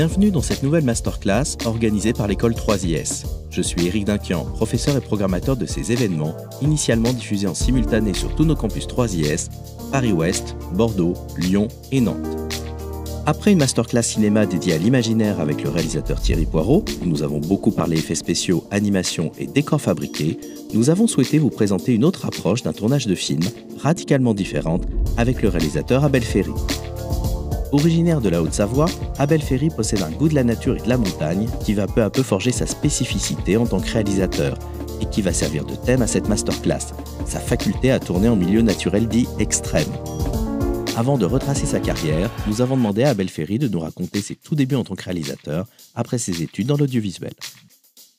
Bienvenue dans cette nouvelle masterclass organisée par l'école 3IS. Je suis Éric Dinkian, professeur et programmateur de ces événements, initialement diffusés en simultané sur tous nos campus 3IS, Paris-Ouest, Bordeaux, Lyon et Nantes. Après une masterclass cinéma dédiée à l'imaginaire avec le réalisateur Thierry Poirot, où nous avons beaucoup parlé effets spéciaux, animation et décors fabriqués, nous avons souhaité vous présenter une autre approche d'un tournage de film, radicalement différente, avec le réalisateur Abel Ferry. Originaire de la Haute-Savoie, Abel Ferry possède un goût de la nature et de la montagne qui va peu à peu forger sa spécificité en tant que réalisateur et qui va servir de thème à cette masterclass, sa faculté à tourner en milieu naturel dit extrême. Avant de retracer sa carrière, nous avons demandé à Abel Ferry de nous raconter ses tout débuts en tant que réalisateur après ses études dans l'audiovisuel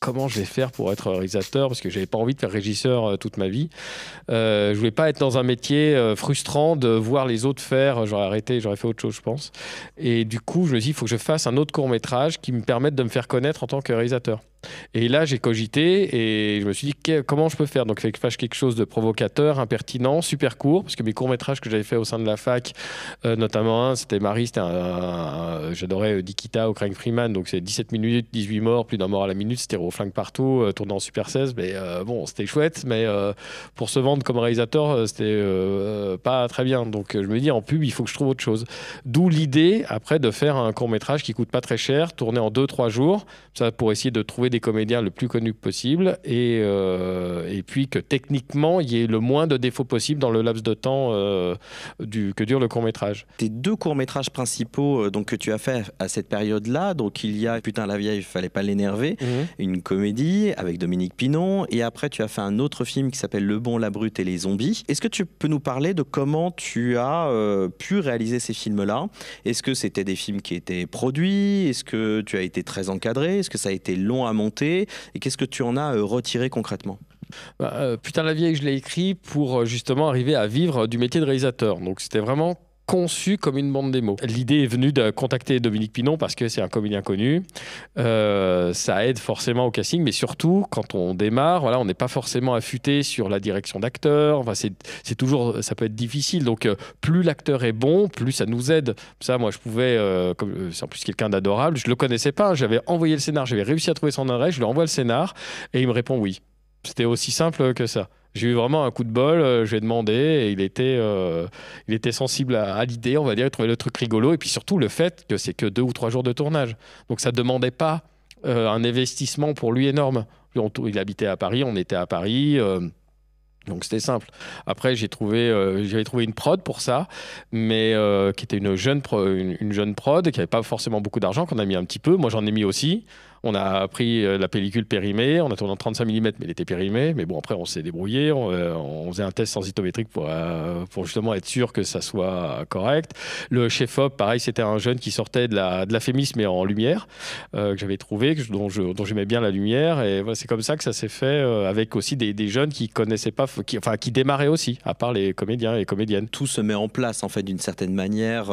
comment je vais faire pour être réalisateur parce que j'avais pas envie de faire régisseur euh, toute ma vie. Euh, je voulais pas être dans un métier euh, frustrant de voir les autres faire. J'aurais arrêté, j'aurais fait autre chose, je pense. Et du coup, je me dis, il faut que je fasse un autre court métrage qui me permette de me faire connaître en tant que réalisateur. Et là, j'ai cogité et je me suis dit comment je peux faire. Donc, il fallait que je fasse quelque chose de provocateur, impertinent, super court, parce que mes courts-métrages que j'avais fait au sein de la fac, euh, notamment un, c'était Marie, c'était j'adorais euh, Dikita ou Crank Freeman, donc c'est 17 minutes, 18 morts, plus d'un mort à la minute, c'était au flingue partout, euh, tourné en Super 16, mais bon, c'était chouette, mais pour se vendre comme réalisateur, c'était pas très bien. Donc, je me dis en pub, il faut que je trouve autre chose. D'où l'idée, après, de faire un court-métrage qui coûte pas très cher, tourné en 2-3 jours, ça pour essayer de trouver des comédiens le plus connus possible et, euh, et puis que techniquement, il y ait le moins de défauts possible dans le laps de temps euh, du, que dure le court-métrage. Tes deux courts-métrages principaux euh, donc, que tu as fait à cette période-là, donc il y a Putain la vieille, il fallait pas l'énerver, mhm. une comédie avec Dominique Pinon, et après tu as fait un autre film qui s'appelle Le bon, la brute et les zombies. Est-ce que tu peux nous parler de comment tu as pu réaliser ces films-là Est-ce que c'était des films qui étaient produits Est-ce que tu as été très encadré Est-ce que ça a été long à et qu'est-ce que tu en as euh, retiré concrètement bah, euh, Putain la vieille, je l'ai écrit pour euh, justement arriver à vivre du métier de réalisateur. Donc c'était vraiment conçu comme une bande démo. L'idée est venue de contacter Dominique Pinon parce que c'est un comédien connu. Euh, ça aide forcément au casting, mais surtout quand on démarre, voilà, on n'est pas forcément affûté sur la direction d'acteur. c'est toujours, ça peut être difficile. Donc, euh, plus l'acteur est bon, plus ça nous aide. Ça, moi, je pouvais, euh, c'est en plus quelqu'un d'adorable. Je le connaissais pas. J'avais envoyé le scénar, j'avais réussi à trouver son adresse. Je lui envoie le scénar et il me répond oui. C'était aussi simple que ça. J'ai eu vraiment un coup de bol, euh, lui j'ai demandé et il était, euh, il était sensible à, l'idée, on va dire, il trouvait le truc rigolo et puis surtout le fait que c'est que deux ou trois jours de tournage. Donc ça ne demandait pas euh, un investissement pour lui énorme. il habitait à Paris, on était à Paris. donc c'était simple. Après, j'ai trouvé, j'avais trouvé une prod pour ça, mais qui était une jeune, une, une, jeune prod qui n'avait pas forcément beaucoup d'argent, qu'on a mis un petit peu. Moi, j'en ai mis aussi. On a pris euh, la pellicule périmée, on a tourné en 35 mm, mais elle était périmée. Mais bon, après, on s'est débrouillé. On, euh, faisait un test sans pour, euh, pour justement être sûr que ça soit correct. Le chef op, pareil, c'était un jeune qui sortait de la de mais en lumière que j'avais trouvé, dont j'aimais bien la lumière. Et c'est comme ça que ça s'est fait avec aussi des, jeunes qui connaissaient pas, enfin qui démarraient aussi, à part les comédiens et comédiennes. Tout se met en place en fait d'une certaine manière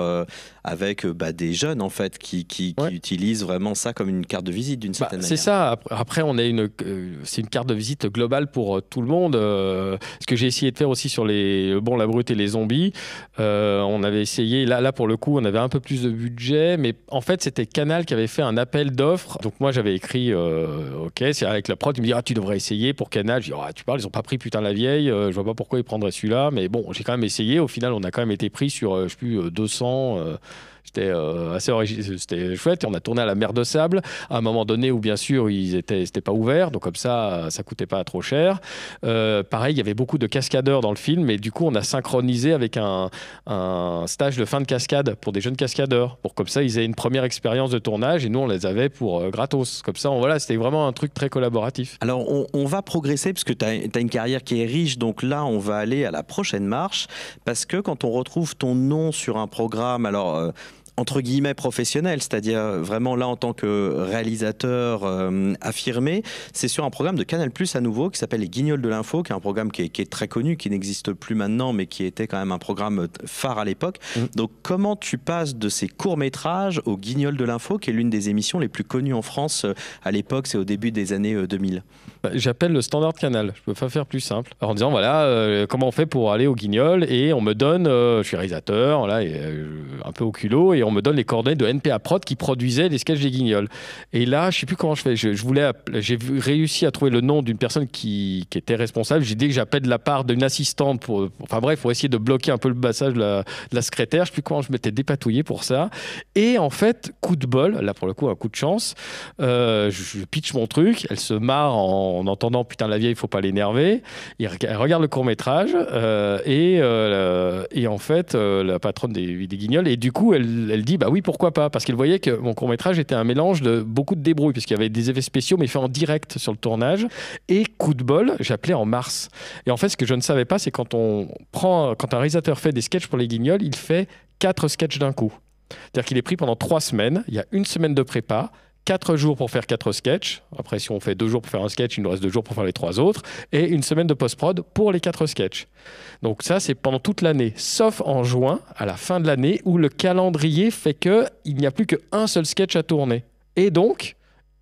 avec bah, des jeunes en fait qui, utilisent vraiment ça comme une carte de visite bah, c'est ça. Après, on a une, euh, c'est une carte de visite globale pour euh, tout le monde. Euh, ce que j'ai essayé de faire aussi sur les bon, la brute et les zombies, on avait essayé. Là, là, pour le coup, on avait un peu plus de budget, mais en fait, c'était Canal qui avait fait un appel d'offres. Donc moi, j'avais écrit, ok, c'est avec la prod, Il me dit ah tu devrais essayer pour Canal. Je dis ah tu parles, ils ont pas pris putain la vieille. je vois pas pourquoi ils prendraient celui-là, mais bon, j'ai quand même essayé. Au final, on a quand même été pris sur je sais plus 200. C'était euh, assez c'était chouette. on a tourné à la mer de sable à un moment donné où, bien sûr, ils étaient, c'était pas ouvert, donc comme ça, ça coûtait pas trop cher. Euh, pareil, il y avait beaucoup de cascadeurs dans le film, et du coup, on a synchronisé avec un, un stage de fin de cascade pour des jeunes cascadeurs, pour comme ça, ils aient une première expérience de tournage, et nous, on les avait pour euh, gratos. Comme ça, on, voilà, c'était vraiment un truc très collaboratif. Alors, on, va progresser, parce que tu as, as une carrière qui est riche, donc là, on va aller à la prochaine marche, parce que quand on retrouve ton nom sur un programme, alors entre guillemets professionnel, c'est-à-dire vraiment là en tant que réalisateur euh, affirmé, c'est sur un programme de Canal Plus à nouveau qui s'appelle Les Guignols de l'info, qui est un programme qui est, qui est très connu, qui n'existe plus maintenant, mais qui était quand même un programme phare à l'époque. Mmh. Donc comment tu passes de ces courts métrages aux Guignols de l'info, qui est l'une des émissions les plus connues en France euh, à l'époque, c'est au début des années 2000 euh, bah, J'appelle le standard Canal. Je peux pas faire plus simple. en disant voilà comment on fait pour aller aux Guignols et on me donne, je suis réalisateur là, et, un peu au culot et on on me donne les coordonnées de NPA Prod qui produisait les sketchs des Guignols. Et là, je sais plus comment je fais. Je, voulais, j'ai réussi à trouver le nom d'une personne qui, était responsable. J'ai dit que j'appelle de la part d'une assistante pour, enfin bref, faut essayer de bloquer un peu le passage de la, secrétaire. Je sais plus comment je m'étais dépatouillé pour ça. Et en fait, coup de bol, là pour le coup, un coup de chance. Euh, je, pitch mon truc. Elle se marre en, entendant putain la vieille, il faut pas l'énerver. Elle regarde le court métrage euh, et, euh, et en fait, la patronne des, des Guignols. Et du coup, elle elle dit bah oui, pourquoi pas Parce qu'il voyait que mon court-métrage était un mélange de beaucoup de débrouilles, puisqu'il y avait des effets spéciaux, mais faits en direct sur le tournage. Et coup de bol, j'appelais en mars. Et en fait, ce que je ne savais pas, c'est quand on prend, quand un réalisateur fait des sketchs pour les guignols, il fait quatre sketchs d'un coup. C'est-à-dire qu'il est pris pendant trois semaines, il y a une semaine de prépa, 4 jours pour faire 4 sketchs. Après, si on fait 2 jours pour faire un sketch, il nous reste 2 jours pour faire les 3 autres. Et une semaine de post-prod pour les 4 sketchs. Donc ça, c'est pendant toute l'année, sauf en juin, à la fin de l'année, où le calendrier fait qu'il n'y a plus qu'un seul sketch à tourner. Et donc,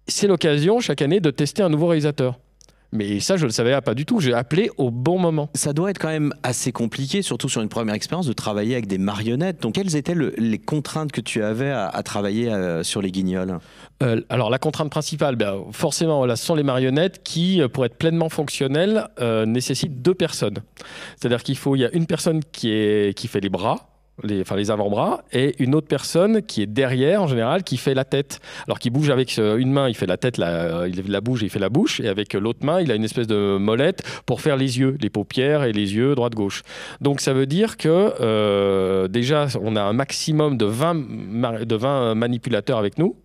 c'est l'occasion chaque année de tester un nouveau réalisateur. Mais ça, je ne le savais pas du tout. J'ai appelé au bon moment. Ça doit être quand même assez compliqué, surtout sur une première expérience, de travailler avec des marionnettes. Donc, quelles étaient les contraintes que tu avais à, travailler euh, sur les guignols euh, Alors, la contrainte principale, ben, forcément, là, ce sont les marionnettes qui, euh, pour être pleinement fonctionnelles, nécessitent deux personnes. C'est-à-dire qu'il faut, il y a une personne qui fait les bras, les, les avant-bras, et une autre personne qui est derrière en général, qui fait la tête. Alors qu'il bouge avec euh, une main, il fait la tête, euh, il la bouge, il fait la bouche, et avec l'autre main, il a une espèce de molette pour faire les yeux, les paupières et les yeux droite-gauche. Donc ça veut dire que euh, déjà, on a un maximum de 20, de 20 manipulateurs avec nous.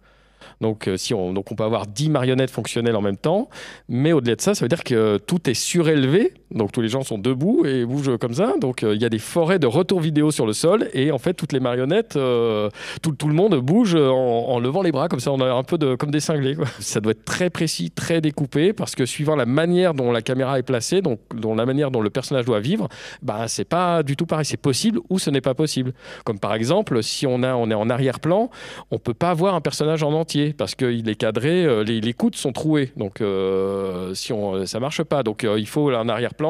Donc, si on, donc on peut avoir 10 marionnettes fonctionnelles en même temps, mais au-delà de ça, ça veut dire que tout est surélevé donc tous les gens sont debout et bougent comme ça. Donc euh, il y a des forêts de retours vidéo sur le sol et en fait toutes les marionnettes, euh, tout, le monde bouge en, levant les bras comme ça. On a un peu de, comme des cinglés. Ça doit être très précis, très découpé parce que suivant la manière dont la caméra est placée, donc dont la manière dont le personnage doit vivre, bah c'est pas du tout pareil. C'est possible ou ce n'est pas possible. Comme par exemple si on a on est en arrière-plan, on peut pas voir un personnage en entier parce qu'il est cadré, euh, les, coudes sont troués. Donc si on ça marche pas. Donc il faut en arrière-plan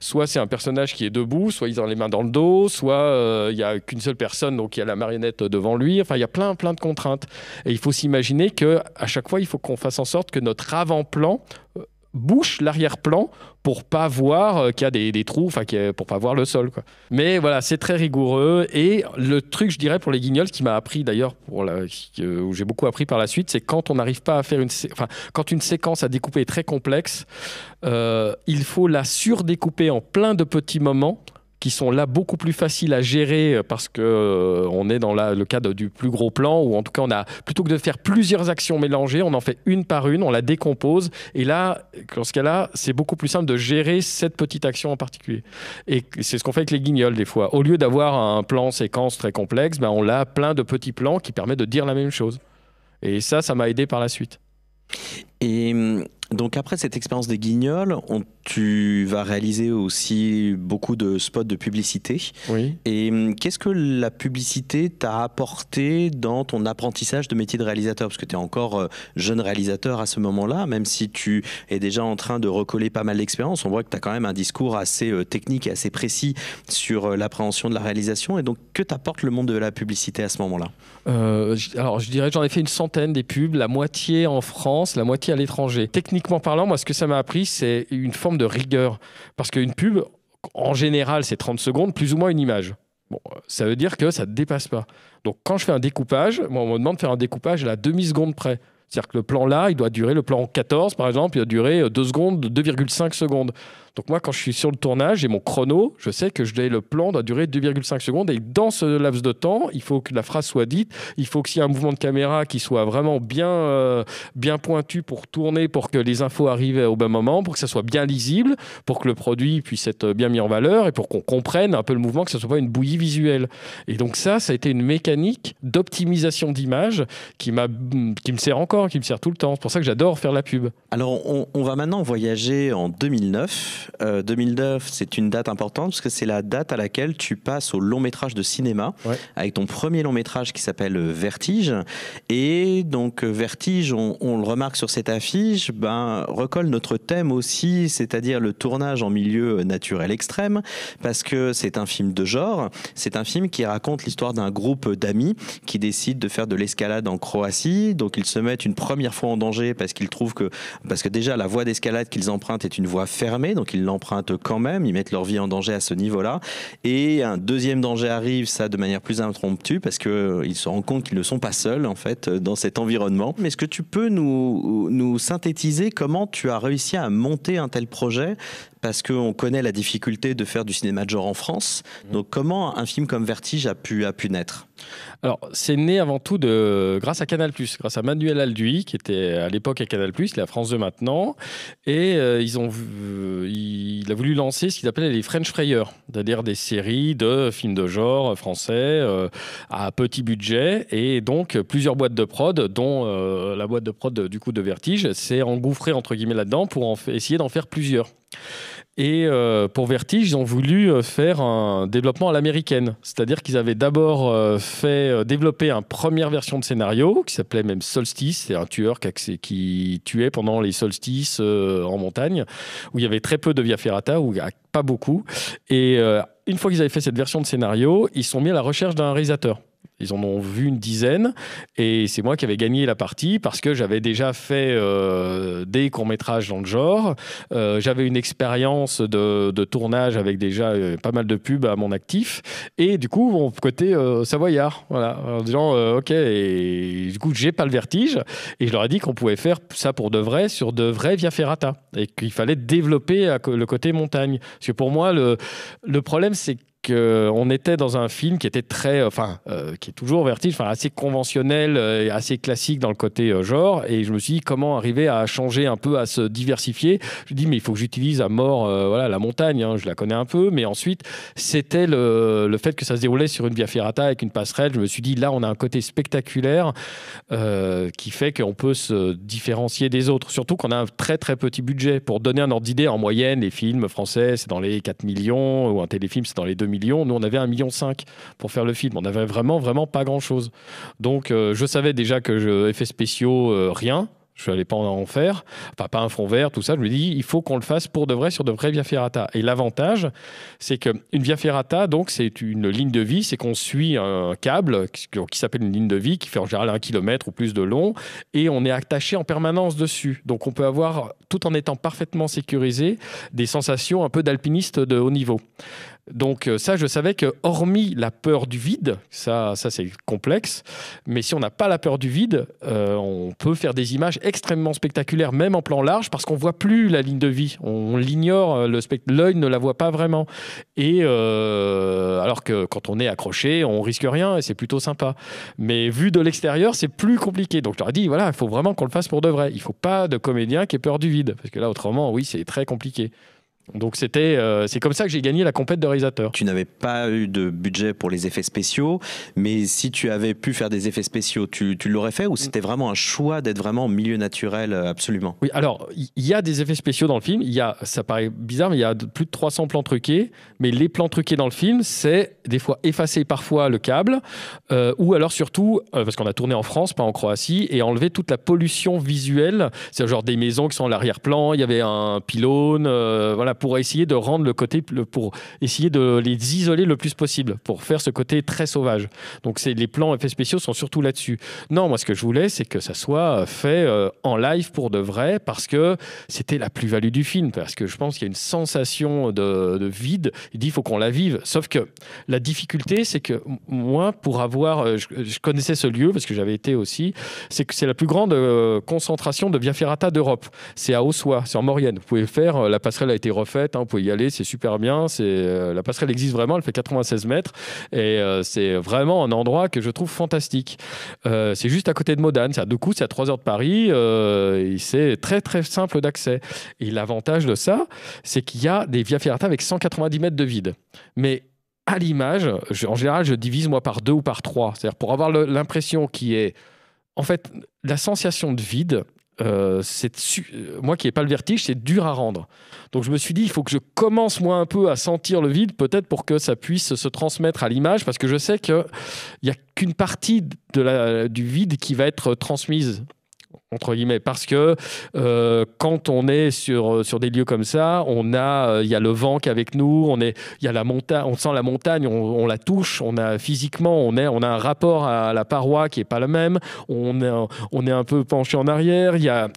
Soit c'est un personnage qui est debout, soit ils ont les mains dans le dos, soit euh, il n'y a qu'une seule personne, donc il y a la marionnette devant lui. Enfin, il y a plein, plein de contraintes. Et il faut s'imaginer qu'à chaque fois, il faut qu'on fasse en sorte que notre avant-plan euh, bouche l'arrière-plan pour pas voir euh, qu'il y a des, trous, enfin pour pas voir le sol. Quoi. Mais voilà, c'est très rigoureux. Et le truc, je dirais, pour les guignols, qui m'a appris d'ailleurs, où j'ai beaucoup appris par la suite, c'est quand on n'arrive pas à faire une, enfin quand une séquence à découper est très complexe, euh, il faut la surdécouper en plein de petits moments qui sont là beaucoup plus faciles à gérer euh, parce que euh, on est dans le cadre du plus gros plan ou en tout cas on a plutôt que de faire plusieurs actions mélangées, on en fait une par une, on la décompose et là, dans ce cas-là, c'est beaucoup plus simple de gérer cette petite action en particulier. Et c'est ce qu'on fait avec les guignols des fois. Au lieu d'avoir un plan séquence très complexe, ben on a plein de petits plans qui permettent de dire la même chose. Et ça, ça m'a aidé par la suite. Et hum, donc après cette expérience des guignols, on, tu vas réaliser aussi beaucoup de spots de publicité. Oui. Et hum, qu'est-ce que la publicité t'a apporté dans ton apprentissage de métier de réalisateur Parce que tu es encore euh, jeune réalisateur à ce moment-là, même si tu es déjà en train de recoller pas mal d'expérience. On voit que tu as quand même un discours assez euh, technique et assez précis sur euh, l'appréhension de la réalisation. Et donc que t'apporte le monde de la publicité à ce moment-là Alors je dirais que j'en ai fait une centaine des pubs, la moitié en France, la moitié à l'étranger techniquement parlant, moi, ce que ça m'a appris, c'est une forme de rigueur. Parce qu'une pub, en général, c'est 30 secondes, plus ou moins une image. ça veut dire que ça ne dépasse pas. Donc, quand je fais un découpage, moi, on me demande de faire un découpage à la demi-seconde près. C'est-à-dire que le plan là, il doit durer, le plan 14 par exemple, il doit durer 2 euh, secondes, 2,5 secondes. Donc moi, quand je suis sur le tournage, et mon chrono, je sais que je le plan doit durer 2,5 secondes et dans ce laps de temps, il faut que la phrase soit dite, il faut s'il y a un mouvement de caméra qui soit vraiment bien, euh, bien pointu pour tourner, pour que les infos arrivent au bon moment, pour que ça soit bien lisible, pour que le produit puisse être bien mis en valeur et pour qu'on comprenne un peu le mouvement, que ce soit pas une bouillie visuelle. Et donc ça, ça a été une mécanique d'optimisation d'image qui, m'a, qui me sert encore, qui me sert tout le temps. C'est pour ça que j'adore faire la pub. Alors on va maintenant voyager en 2009 2009, euh, c'est une date importante parce que c'est la date à laquelle tu passes au long métrage de cinéma avec ton premier long métrage qui s'appelle euh, Vertige. Et donc euh, Vertige, on, le remarque sur cette affiche, ben, recolle notre thème aussi, c'est-à-dire le tournage en milieu naturel extrême, parce que c'est un film de genre, c'est un film qui raconte l'histoire d'un groupe d'amis qui décide de faire de l'escalade en Croatie, donc ils se mettent une première fois en danger parce qu'ils trouvent que, parce que déjà la voie d'escalade qu'ils empruntent est une voie fermée, donc ils l'empruntent quand même, ils mettent leur vie en danger à ce niveau-là. Et un deuxième danger arrive, ça de manière plus impromptue, parce qu'ils euh, se rendent compte qu'ils ne sont pas seuls, en fait, euh, dans cet environnement. Mais est-ce que tu peux nous synthétiser comment tu as réussi à monter un tel projet parce qu'on connaît la difficulté de faire du cinéma de genre en France. Mhm. Donc comment un film comme Vertige a pu, a pu naître alors, c'est né avant tout de, grâce à Canal+, grâce à Manuel Alduy, qui était à l'époque à Canal+, il est à France 2 maintenant, et euh, ils ont, il a voulu lancer ce qu'il appelait les French Frayeurs, c'est-à-dire des séries de films de genre français euh, à petit budget, et donc plusieurs boîtes de prod, dont euh, la boîte de prod du coup de Vertige, s'est engouffrée entre guillemets là-dedans pour en essayer d'en faire plusieurs. Et euh, pour Vertige, ils ont voulu euh, faire un développement à l'américaine. C'est-à-dire qu'ils avaient d'abord euh, fait développer une première version de scénario qui s'appelait même Solstice. C'est un tueur qui, tuait pendant les solstices en montagne, où il y avait très peu de Via Ferrata, où il pas beaucoup. Et une fois qu'ils avaient fait cette version de scénario, ils sont mis à la recherche d'un réalisateur. Ils en ont vu une dizaine et c'est moi qui avais gagné la partie parce que j'avais déjà fait euh, des courts-métrages dans le genre. Euh, j'avais une expérience de, tournage avec déjà euh, pas mal de pubs à mon actif et du coup, mon côté savoyard, voilà, en disant ok, et du coup, j'ai pas le vertige et je leur ai dit qu'on pouvait faire ça pour de vrai sur de vrai Via Ferrata et qu'il fallait développer le côté montagne. Parce que pour moi, le, le problème, c'est euh, on était dans un film qui était très, euh, enfin, euh, qui est toujours vertige, enfin, assez conventionnel, et assez classique dans le côté genre. Et je me suis dit, comment arriver à changer un peu, à se diversifier Je me dis, mais il faut que j'utilise à mort voilà, la montagne, hein, je la connais un peu. Mais ensuite, c'était le, le, fait que ça se déroulait sur une via ferrata avec une passerelle. Je me suis dit, là, on a un côté spectaculaire qui fait qu'on peut se différencier des autres. Surtout qu'on a un très, très petit budget. Pour donner un ordre d'idée, en moyenne, les films français, c'est dans les 4 millions, ou un téléfilm, c'est dans les 2 millions nous, on avait 1,5 million pour faire le film. On avait vraiment, vraiment pas grand-chose. Donc, euh, je savais déjà que je, effets spéciaux, euh, rien. Je n'allais pas en faire, enfin, pas un fond vert, tout ça. Je me dis, il faut qu'on le fasse pour de vrai sur de vrais Via Ferrata. Et l'avantage, c'est qu'une Via Ferrata, donc, c'est une ligne de vie, c'est qu'on suit un câble qui, qui s'appelle une ligne de vie, qui fait en général un kilomètre ou plus de long, et on est attaché en permanence dessus. Donc, on peut avoir, tout en étant parfaitement sécurisé, des sensations un peu d'alpiniste de haut niveau. Donc euh, ça, je savais que hormis la peur du vide, ça, ça c'est complexe, mais si on n'a pas la peur du vide, euh, on peut faire des images extrêmement spectaculaires, même en plan large, parce qu'on voit plus la ligne de vie, on, l'ignore, euh, l'œil ne la voit pas vraiment. Et alors que quand on est accroché, on risque rien et c'est plutôt sympa. Mais vu de l'extérieur, c'est plus compliqué. Donc je leur ai dit, voilà, il faut vraiment qu'on le fasse pour de vrai. Il ne faut pas de comédien qui ait peur du vide, parce que là, autrement, oui, c'est très compliqué. Donc c'était, euh, c'est comme ça que j'ai gagné la compète de réalisateur. Tu n'avais pas eu de budget pour les effets spéciaux, mais si tu avais pu faire des effets spéciaux, tu, l'aurais fait ou c'était vraiment un choix d'être vraiment milieu naturel euh, absolument Oui, alors il y a des effets spéciaux dans le film. Il y a, ça paraît bizarre, mais il y a plus de 300 plans truqués. Mais les plans truqués dans le film, c'est des fois effacer parfois le câble, euh, ou alors surtout parce qu'on a tourné en France, pas en Croatie, et enlever toute la pollution visuelle. C'est genre des maisons qui sont en l'arrière-plan. Il y avait un pylône, voilà pour essayer de rendre le côté, pour essayer de les isoler le plus possible, pour faire ce côté très sauvage. Donc les plans effets spéciaux sont surtout là-dessus. Non, moi ce que je voulais, c'est que ça soit euh, fait euh, en live pour de vrai, parce que c'était la plus-value du film, parce que je pense qu'il y a une sensation de, vide. Il dit, il faut qu'on la vive. Sauf que la difficulté, c'est que moi, pour avoir, euh, je, connaissais ce lieu, parce que j'avais été aussi, c'est que c'est la plus grande concentration de Via Ferrata d'Europe. C'est à Ossois, c'est en Maurienne. Vous pouvez faire, la passerelle a été refaite. Hein, vous y aller, c'est super bien. C'est euh, la passerelle existe vraiment, elle fait 96 mètres et euh, c'est vraiment un endroit que je trouve fantastique. Euh, c'est juste à côté de Modane, c'est à deux coups, c'est à 3 heures de Paris. c'est très très simple d'accès. Et l'avantage de ça, c'est qu'il y a des Via Ferrata avec 190 mètres de vide. Mais à l'image, en général, je divise moi par deux ou par trois. C'est-à-dire pour avoir l'impression qui est, en fait, la sensation de vide euh, euh, moi qui n'ai pas le vertige, c'est dur à rendre. Donc je me suis dit, il faut que je commence moi un peu à sentir le vide, peut-être pour que ça puisse se transmettre à l'image, parce que je sais qu'il n'y a qu'une partie du vide qui va être transmise entre guillemets, parce que euh, quand on est sur, euh, sur des lieux comme ça, on a, euh, il y a le vent qui est avec nous, on est, il y a la montagne, on sent la montagne, on, la touche, on a physiquement, on est, on a un rapport à la paroi qui est pas le même, on est, on est un peu penché en arrière, il y a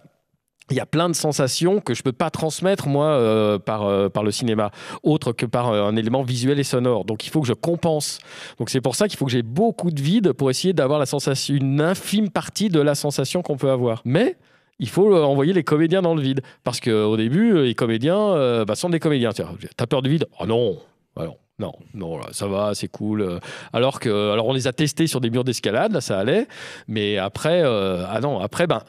il y a plein de sensations que je peux pas transmettre moi euh, par euh, par le cinéma autre que par euh, un élément visuel et sonore donc il faut que je compense donc c'est pour ça qu'il faut que j'ai beaucoup de vide pour essayer d'avoir la sensation une infime partie de la sensation qu'on peut avoir mais il faut envoyer les comédiens dans le vide parce que au début les comédiens bah, sont des comédiens t'as peur du vide oh Ah non alors non, non, ça va, c'est cool. Alors que, alors on les a testés sur des murs d'escalade, là, ça allait. Mais après, ah non, après, ben,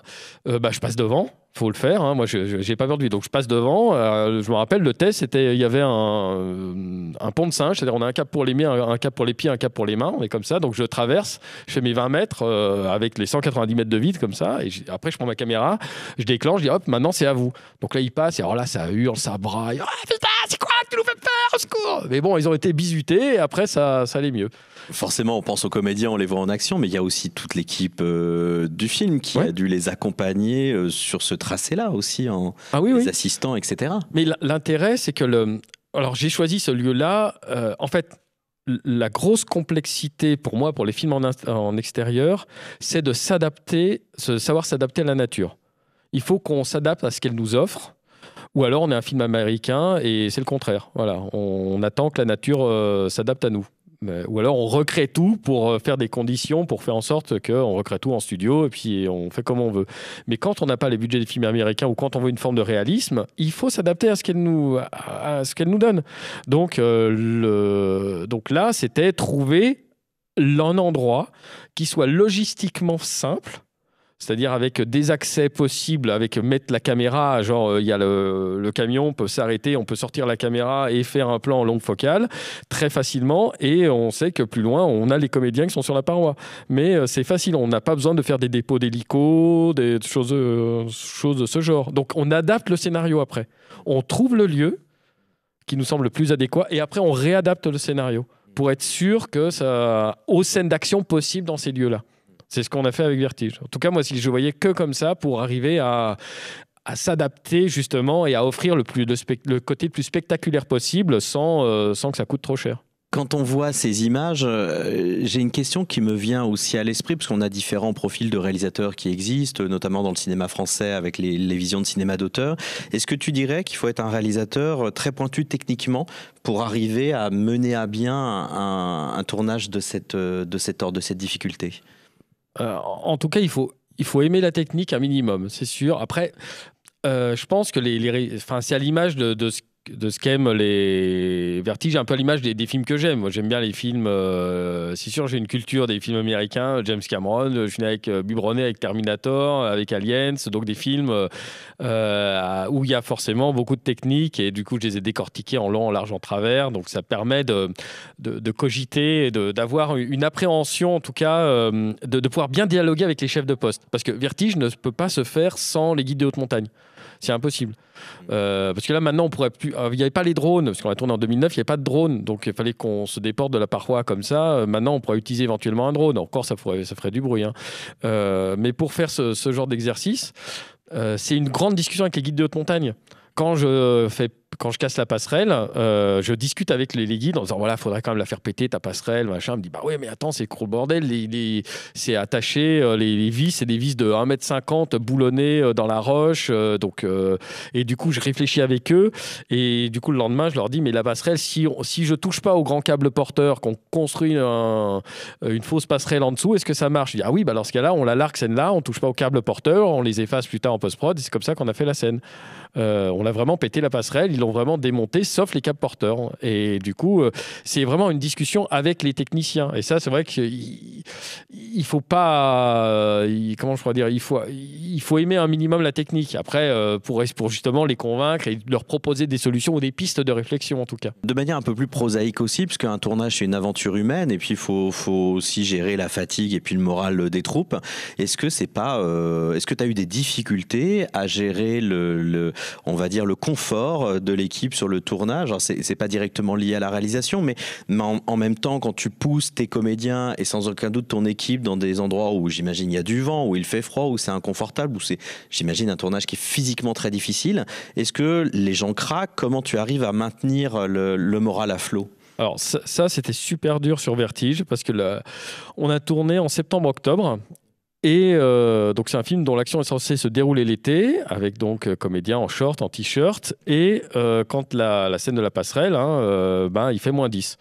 ben, je passe devant faut le faire. Hein. Moi, j'ai pas peur de lui. Donc, je passe devant. Euh, je me rappelle, le test, c'était il y avait euh, un, pont de singe. C'est-à-dire, on a un cap pour les mains, un, cap pour les pieds, un cap pour les mains. On est comme ça. Donc, je traverse, je fais mes 20 mètres euh, avec les 190 mètres de vide, comme ça. Et après, je prends ma caméra, je déclenche, je dis hop, maintenant, c'est à vous. Donc là, il passe. Et alors là, ça hurle, ça braille. Oh, putain tu nous fais peur, Au secours Mais bon, ils ont été bizutés et après, ça, ça allait mieux. Forcément, on pense aux comédiens, on les voit en action, mais il y a aussi toute l'équipe euh, du film qui a dû les accompagner euh, sur ce tracé-là aussi, en hein. ah les assistants, etc. Mais l'intérêt, c'est que le. Alors, j'ai choisi ce lieu-là. Euh, en fait, la grosse complexité pour moi, pour les films en, en extérieur, c'est de s'adapter, savoir s'adapter à la nature. Il faut qu'on s'adapte à ce qu'elle nous offre ou alors on est un film américain et c'est le contraire. Voilà, on, attend que la nature euh, s'adapte à nous. ou alors on recrée tout pour euh, faire des conditions, pour faire en sorte qu'on recrée tout en studio et puis on fait comme on veut. Mais quand on n'a pas les budgets des films américains ou quand on veut une forme de réalisme, il faut s'adapter à ce qu'elle nous, à ce qu'elle nous donne. Donc, euh, le, donc là, c'était trouver endroit qui soit logistiquement simple c'est-à-dire avec des accès possibles, avec mettre la caméra, genre euh, il y a le, camion, on peut s'arrêter, on peut sortir la caméra et faire un plan en longue focale très facilement, et on sait que plus loin, on a les comédiens qui sont sur la paroi. Mais euh, c'est facile, on n'a pas besoin de faire des dépôts d'hélico, des choses, euh, choses de ce genre. Donc on adapte le scénario après. On trouve le lieu qui nous semble le plus adéquat, et après on réadapte le scénario pour être sûr que ça aux scènes d'action possibles dans ces lieux-là. C'est ce qu'on a fait avec Vertige. En tout cas, moi, si je voyais que comme ça pour arriver à, s'adapter justement et à offrir le, plus, le, côté le plus spectaculaire possible sans, euh, sans que ça coûte trop cher. Quand on voit ces images, euh, j'ai une question qui me vient aussi à l'esprit, parce qu'on a différents profils de réalisateurs qui existent, notamment dans le cinéma français avec les, visions de cinéma d'auteur. Est-ce que tu dirais qu'il faut être un réalisateur euh, très pointu techniquement pour arriver à mener à bien un, tournage de cette, de cette ordre, de cette difficulté euh, en tout cas, il faut, il faut aimer la technique un minimum, c'est sûr. Après, euh, je pense que les, les c'est à l'image de, de, ce de ce qu'aiment les vertiges, un peu à l'image des, films que j'aime. Moi, j'aime bien les films. Euh, c'est sûr, j'ai une culture des films américains. James Cameron, je suis né avec euh, avec Terminator, avec Aliens, donc des films euh, euh, où il y a forcément beaucoup de techniques et du coup, je les ai décortiqués en long, en large, en travers. Donc, ça permet de, cogiter et d'avoir une appréhension, en tout cas, de, de pouvoir bien dialoguer avec les chefs de poste. Parce que Vertige ne peut pas se faire sans les guides de haute montagne c'est impossible. Euh, parce que là, maintenant, on pourrait plus. Euh, il n'y avait pas les drones, parce qu'on a tourné en 2009, il n'y avait pas de drone. Donc, il fallait qu'on se déporte de la paroi comme ça. Euh, maintenant, on pourrait utiliser éventuellement un drone. Encore, ça, ferait, ça ferait du bruit. Hein. mais pour faire ce, genre d'exercice, c'est une grande discussion avec les guides de haute montagne. Quand je fais quand je casse la passerelle, euh, je discute avec les, les, guides en disant voilà, faudrait quand même la faire péter ta passerelle, machin. Ils me dit bah ouais, mais attends, c'est gros bordel, c'est attaché, euh, les, vis, c'est des vis de 1m50 boulonnées euh, dans la roche. donc, et du coup, je réfléchis avec eux. Et du coup, le lendemain, je leur dis mais la passerelle, si, si je touche pas au grand câble porteur, qu'on construit une fausse passerelle en dessous, est-ce que ça marche Je dis ah oui, bah dans ce cas-là, on la largue scène-là, on touche pas au câble porteur, on les efface plus tard en post-prod. C'est comme ça qu'on a fait la scène. on a vraiment pété la passerelle l'ont vraiment démonté, sauf les câbles porteurs. Et du coup, euh, c'est vraiment une discussion avec les techniciens. Et ça, c'est vrai qu'il il faut pas, euh, comment je pourrais dire, il faut, il faut aimer un minimum la technique. Après, euh, pour, pour justement les convaincre et leur proposer des solutions ou des pistes de réflexion en tout cas. De manière un peu plus prosaïque aussi, parce qu'un tournage c'est une aventure humaine et puis il faut, aussi gérer la fatigue et puis le moral des troupes. Est-ce que c'est pas, est-ce que tu as eu des difficultés à gérer le, le, on va dire le confort de de l'équipe sur le tournage. c'est pas directement lié à la réalisation, mais, en, même temps, quand tu pousses tes comédiens et sans aucun doute ton équipe dans des endroits où j'imagine il y a du vent, où il fait froid, où c'est inconfortable, où c'est, j'imagine, un tournage qui est physiquement très difficile, est-ce que les gens craquent Comment tu arrives à maintenir le, moral à flot alors ça, c'était super dur sur Vertige parce que là, on a tourné en septembre-octobre et euh, donc c'est un film dont l'action est censée se dérouler l'été, avec donc euh, comédien en short, en t-shirt, et euh, quand la, scène de la passerelle, hein, ben, il fait moins 10.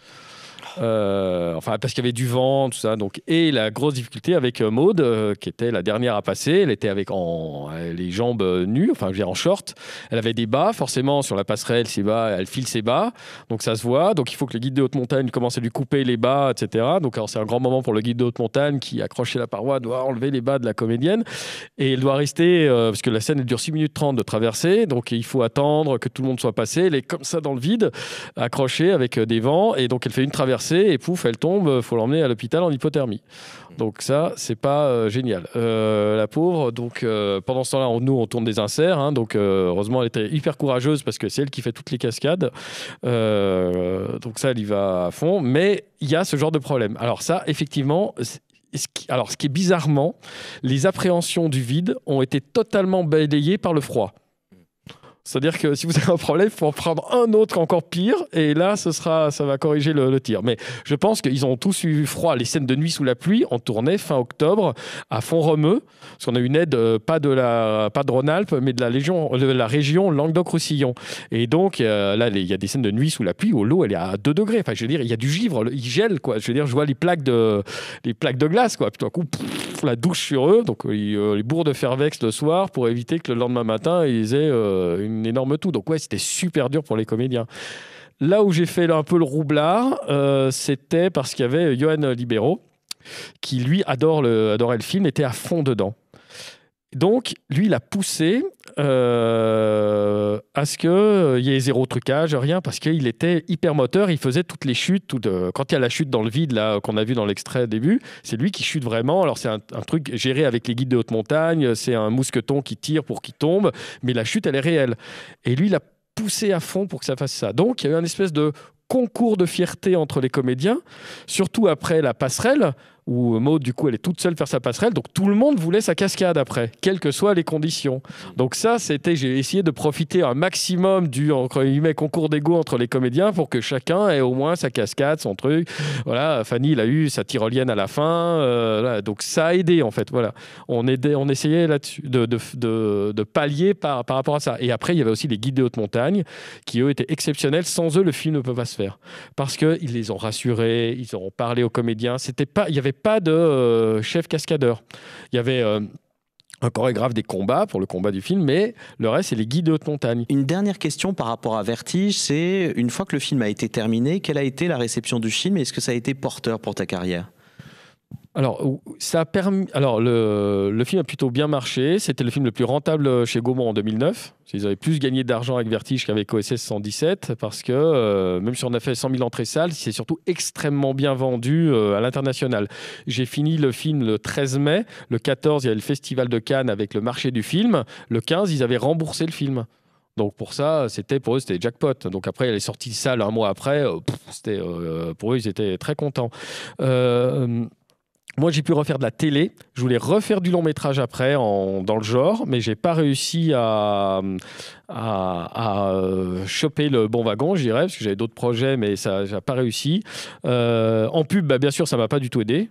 Euh, enfin, parce qu'il y avait du vent, tout ça. Donc, et la grosse difficulté avec euh, Maude, euh, qui était la dernière à passer, elle était avec en, les jambes nues, enfin, je veux dire en short. Elle avait des bas, forcément, sur la passerelle, ses bas, elle file ses bas. Donc, ça se voit. Donc, il faut que le guide de haute montagne commence à lui couper les bas, etc. Donc, c'est un grand moment pour le guide de haute montagne qui, accroché la paroi, doit enlever les bas de la comédienne. Et elle doit rester, parce que la scène, dure 6 minutes 30 de traversée. Donc, il faut attendre que tout le monde soit passé. Elle est comme ça dans le vide, accrochée avec des vents. Et donc, elle fait une traversée et pouf, elle tombe, faut l'emmener à l'hôpital en hypothermie. Donc ça, c'est pas euh, génial. Euh, la pauvre, donc euh, pendant ce temps-là, nous, on tourne des inserts. Hein, donc heureusement, elle était hyper courageuse parce que c'est elle qui fait toutes les cascades. donc ça, elle y va à fond. Mais il y a ce genre de problème. Alors ça, effectivement, alors ce qui est bizarrement, les appréhensions du vide ont été totalement balayées par le froid. C'est-à-dire que si vous avez un problème, il faut en prendre un autre encore pire, et là, ce sera, ça va corriger le, tir. Mais je pense qu'ils ont tous eu froid. Les scènes de nuit sous la pluie, ont tourné fin octobre à fond romeu parce qu'on a une aide, euh, pas de, la, pas de Rhône-Alpes, mais de la, légion, de la région Languedoc-Roussillon. Et donc, euh, là, il y a des scènes de nuit sous la pluie où l'eau, elle est à 2 degrés. Enfin, je veux dire, il y a du givre, il gèle, quoi. Je veux dire, je vois les plaques de, les plaques de glace, quoi. Puis tout à coup, la douche sur eux, donc euh, les bourres de Fervex le soir pour éviter que le lendemain matin, ils aient une énorme tout Donc ouais, c'était super dur pour les comédiens. Là où j'ai fait un peu le roublard, euh, c'était parce qu'il y avait Johan Libero, qui lui adore le, adorait le film, était à fond dedans. Donc, lui, il a poussé euh, à ce qu'il euh, y ait zéro trucage, rien, parce qu'il était hyper moteur, il faisait toutes les chutes. Quand il y a la chute dans le vide, là, qu'on a vu dans l'extrait au début, c'est lui qui chute vraiment. Alors, c'est un, un, truc géré avec les guides de haute montagne, c'est un mousqueton qui tire pour qu'il tombe, mais la chute, elle est réelle. Et lui, il a poussé à fond pour que ça fasse ça. Donc, il y a eu un espèce de concours de fierté entre les comédiens, surtout après la passerelle où Maud, du coup, elle est toute seule faire sa passerelle. Donc tout le monde voulait sa cascade après, quelles que soient les conditions. Donc ça, c'était, j'ai essayé de profiter un maximum du entre guillemets, concours d'ego entre les comédiens pour que chacun ait au moins sa cascade, son truc. Voilà, Fanny, il a eu sa tyrolienne à la fin. Euh, donc ça a aidé, en fait. Voilà, on, aidait, on essayait là-dessus de, de, de, pallier par, par rapport à ça. Et après, il y avait aussi les guides de haute montagne qui, eux, étaient exceptionnels. Sans eux, le film ne peut pas se faire. Parce qu'ils les ont rassurés, ils ont parlé aux comédiens. C'était pas, il y avait pas de euh, chef cascadeur. Il y avait euh, un chorégraphe des combats pour le combat du film, mais le reste, c'est les guides de haute montagne. Une dernière question par rapport à Vertige, c'est une fois que le film a été terminé, quelle a été la réception du film et est-ce que ça a été porteur pour ta carrière alors, ça a permis. Alors, le, film a plutôt bien marché. C'était le film le plus rentable chez Gaumont en 2009. Ils avaient plus gagné d'argent avec Vertige qu'avec OSS 117 parce que euh, même si on a fait 100 000 entrées sales, c'est surtout extrêmement bien vendu euh, à l'international. J'ai fini le film le 13 mai. Le 14, il y avait le Festival de Cannes avec le marché du film. Le 15, ils avaient remboursé le film. Donc pour ça, c'était pour eux, c'était jackpot. Donc après, il est sorti de salle un mois après. Euh, c'était pour eux, ils étaient très contents. Euh, moi, j'ai pu refaire de la télé. Je voulais refaire du long métrage après dans le genre, mais j'ai pas réussi à, euh, choper le bon wagon, je dirais, parce que j'avais d'autres projets, mais ça n'a pas réussi. Euh, en pub, bah, bien sûr, ça m'a pas du tout aidé.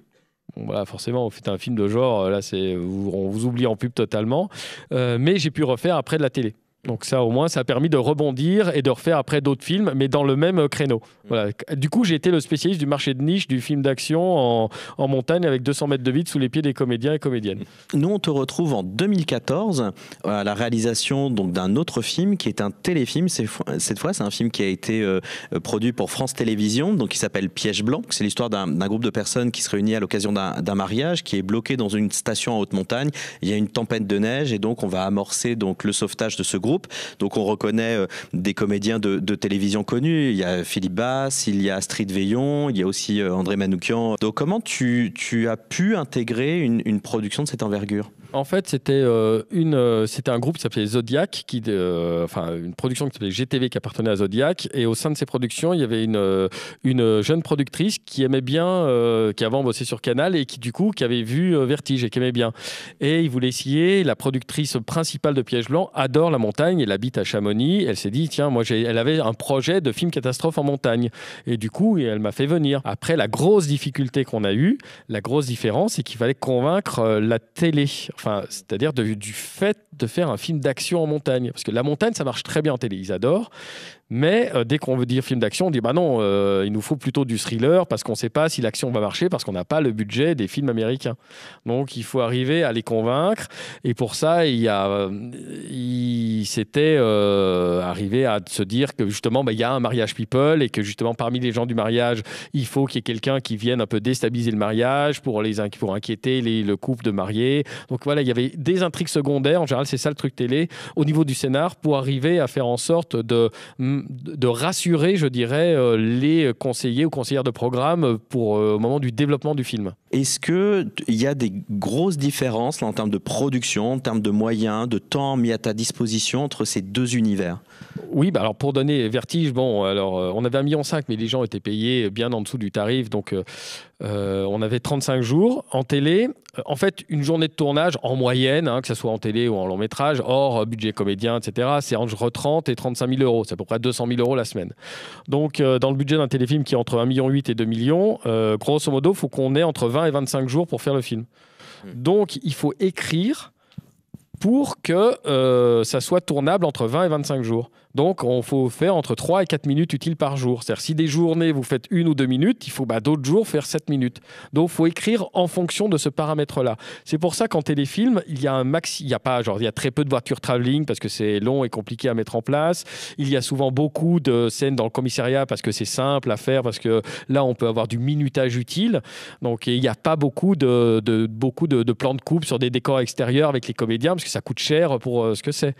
Voilà, forcément, vous fait un film de genre, euh, là, c'est on vous oublie en pub totalement. mais j'ai pu refaire après de la télé. Donc ça, au moins, ça a permis de rebondir et de refaire après d'autres films, mais dans le même euh, créneau. Mm. Voilà. Du coup, j'ai été le spécialiste du marché de niche du film d'action en, montagne avec 200 mètres de vide sous les pieds des comédiens et comédiennes. Mm. Nous, on te retrouve en 2014 euh, à la réalisation donc d'un autre film qui est un téléfilm. Cette fois, c'est un film qui a été euh, produit pour France Télévisions, donc qui s'appelle Piège blanc. C'est l'histoire d'un groupe de personnes qui se réunit à l'occasion d'un mariage qui est bloqué dans une station en haute montagne. Il y a une tempête de neige et donc on va amorcer donc le sauvetage de ce groupe donc on reconnaît euh, des comédiens de, télévision connus. Il y a Philippe Bass, il y a Astrid Veillon, il y a aussi euh, André Manoukian. Donc comment tu, as pu intégrer une production de cette envergure en fait, c'était euh, une, euh, c'était un groupe qui s'appelait Zodiac, qui, euh, enfin, une production qui s'appelait GTV qui appartenait à Zodiac. Et au sein de ces productions, il y avait une, une jeune productrice qui aimait bien, qui avant bossait sur Canal et qui, du coup, qui avait vu Vertige et qui aimait bien. Et il voulait essayer. La productrice principale de Piège Blanc adore la montagne. Elle habite à Chamonix. Elle s'est dit, tiens, moi, elle avait un projet de film catastrophe en montagne. Et du coup, elle m'a fait venir. Après, la grosse difficulté qu'on a eue, la grosse différence, c'est qu'il fallait convaincre la télé enfin, c'est-à-dire du fait de faire un film d'action en montagne. Parce que la montagne, ça marche très bien en télé, ils adorent. Mais euh, dès qu'on veut dire film d'action, on dit bah non, euh, il nous faut plutôt du thriller parce qu'on ne sait pas si l'action va marcher parce qu'on n'a pas le budget des films américains. Donc il faut arriver à les convaincre et pour ça il a, euh, il s'était arrivé à se dire que justement bah, il y a un mariage people et que justement parmi les gens du mariage il faut qu'il y ait quelqu'un qui vienne un peu déstabiliser le mariage pour les pour inquiéter les, le couple de mariés. Donc voilà, il y avait des intrigues secondaires en général c'est ça le truc télé au niveau du scénar pour arriver à faire en sorte de de rassurer, je dirais, euh, les conseillers ou conseillères de programme pour, euh, au moment du développement du film. Est-ce qu'il y a des grosses différences en termes de production, en termes de moyens, de temps mis à ta disposition entre ces deux univers oui, bah alors pour donner vertige, bon, alors euh, on avait un million, mais les gens étaient payés bien en dessous du tarif, donc euh, on avait 35 jours en télé. Euh, en fait, une journée de tournage en moyenne, hein, que ce soit en télé ou en long métrage, hors euh, budget comédien, etc., c'est entre 30 et 35 000 euros. C'est à peu près 200 000 euros la semaine. Donc, dans le budget d'un téléfilm qui est entre 1,8 million et 2 millions, grosso modo, il faut qu'on ait entre 20 et 25 jours pour faire le film. Mmh. Donc, il faut écrire pour que ça soit tournable entre 20 et 25 jours. Donc, on faut faire entre 3 et 4 minutes utiles par jour. C'est-à-dire, si des journées, vous faites une ou deux minutes, il faut bah, d'autres jours faire 7 minutes. Donc, il faut écrire en fonction de ce paramètre-là. C'est pour ça qu'en téléfilm, il y a un maxi... il y a pas, genre, il y a très peu de voitures travelling parce que c'est long et compliqué à mettre en place. Il y a souvent beaucoup de scènes dans le commissariat parce que c'est simple à faire, parce que là, on peut avoir du minutage utile. Donc, il n'y a pas beaucoup de, beaucoup de, plans de coupe sur des décors extérieurs avec les comédiens parce que ça coûte cher pour euh, ce que c'est.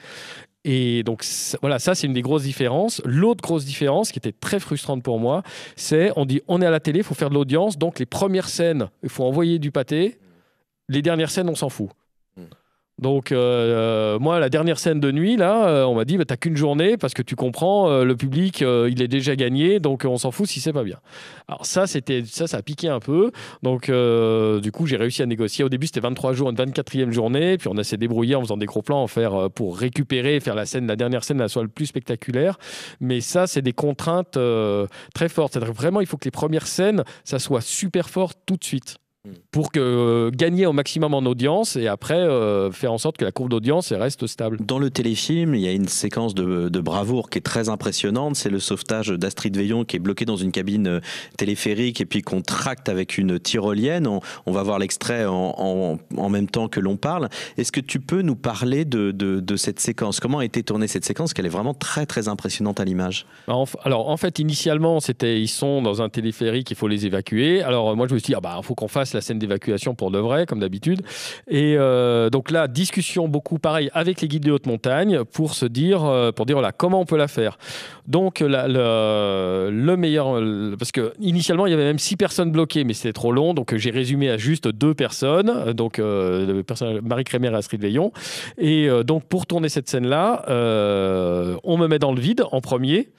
Et donc voilà, ça c'est une des grosses différences. L'autre grosse différence qui était très frustrante pour moi, c'est on dit on est à la télé, il faut faire de l'audience, donc les premières scènes, il faut envoyer du pâté, les dernières scènes on s'en fout. Donc, euh, euh, moi, la dernière scène de nuit, là, euh, on m'a dit, bah, t'as qu'une journée parce que tu comprends, le public, il est déjà gagné, donc on s'en fout si c'est pas bien. Alors, ça, c'était, ça, ça a piqué un peu. Donc, du coup, j'ai réussi à négocier. Au début, c'était 23 jours, une 24e journée, puis on a s'est débrouillé en faisant des gros plans en faire, pour récupérer, faire la scène, la dernière scène, la soit le plus spectaculaire. Mais ça, c'est des contraintes très fortes. cest vraiment, il faut que les premières scènes, ça soit super fort tout de suite pour que, euh, gagner au maximum en audience et après euh, faire en sorte que la courbe d'audience reste stable. Dans le téléfilm, il y a une séquence de, de bravoure qui est très impressionnante. C'est le sauvetage d'Astrid Veillon qui est bloquée dans une cabine euh, téléphérique et puis qu'on tracte avec une tyrolienne. On, va voir l'extrait en, en, même temps que l'on parle. Est-ce que tu peux nous parler de, de, cette séquence Comment a été tournée cette séquence Qu'elle est vraiment très très impressionnante à l'image. Bah, alors en fait, initialement, c'était ils sont dans un téléphérique, il faut les évacuer. Alors moi je me suis dit, ah, bah, il faut qu'on fasse la scène d'évacuation pour de vrai, comme d'habitude. Et euh, donc là, discussion beaucoup pareil avec les guides de haute montagne pour se dire, euh, pour dire voilà, comment on peut la faire. Donc le, meilleur, parce que initialement il y avait même six personnes bloquées, mais c'était trop long, donc j'ai résumé à juste deux personnes, donc euh, Marie Crémer et Astrid Veillon. Et donc pour tourner cette scène là, on me met dans le vide en premier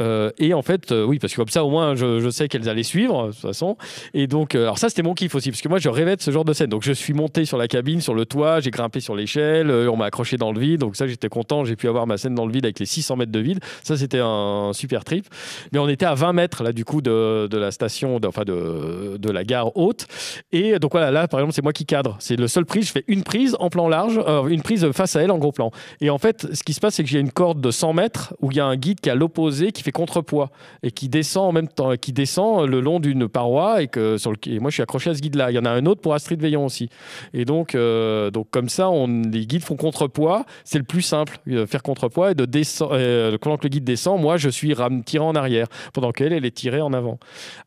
euh, et en fait, euh, oui, parce que comme ça, au moins, je, sais qu'elles allaient suivre, de toute façon. Et donc, euh, alors ça, c'était mon kiff aussi, parce que moi, je rêvais de ce genre de scène. Donc, je suis monté sur la cabine, sur le toit, j'ai grimpé sur l'échelle, on m'a accroché dans le vide. Donc, ça, j'étais content, j'ai pu avoir ma scène dans le vide avec les 600 mètres de vide. Ça, c'était un super trip. Mais on était à 20 mètres, là, du coup, de, de la station, enfin, de, de la gare haute. Et donc, voilà, là, par exemple, c'est moi qui cadre. C'est le seul prise, je fais une prise en plan large, une prise face à elle en gros plan. Et en fait, ce qui se passe, c'est que j'ai une corde de 100 mètres où il y a un guide qui est à l'opposé, qui fait contrepoids et qui descend en même temps, qui descend le long d'une paroi et que sur moi je suis accroché à ce guide-là. Il y en a un autre pour Astrid Veillon aussi. Et donc, euh, donc comme ça, les guides font contrepoids. C'est le plus simple, euh, faire contrepoids et de descendre. Euh, pendant que le guide descend, moi je suis ram tiré en arrière, pendant qu'elle elle est tirée en avant.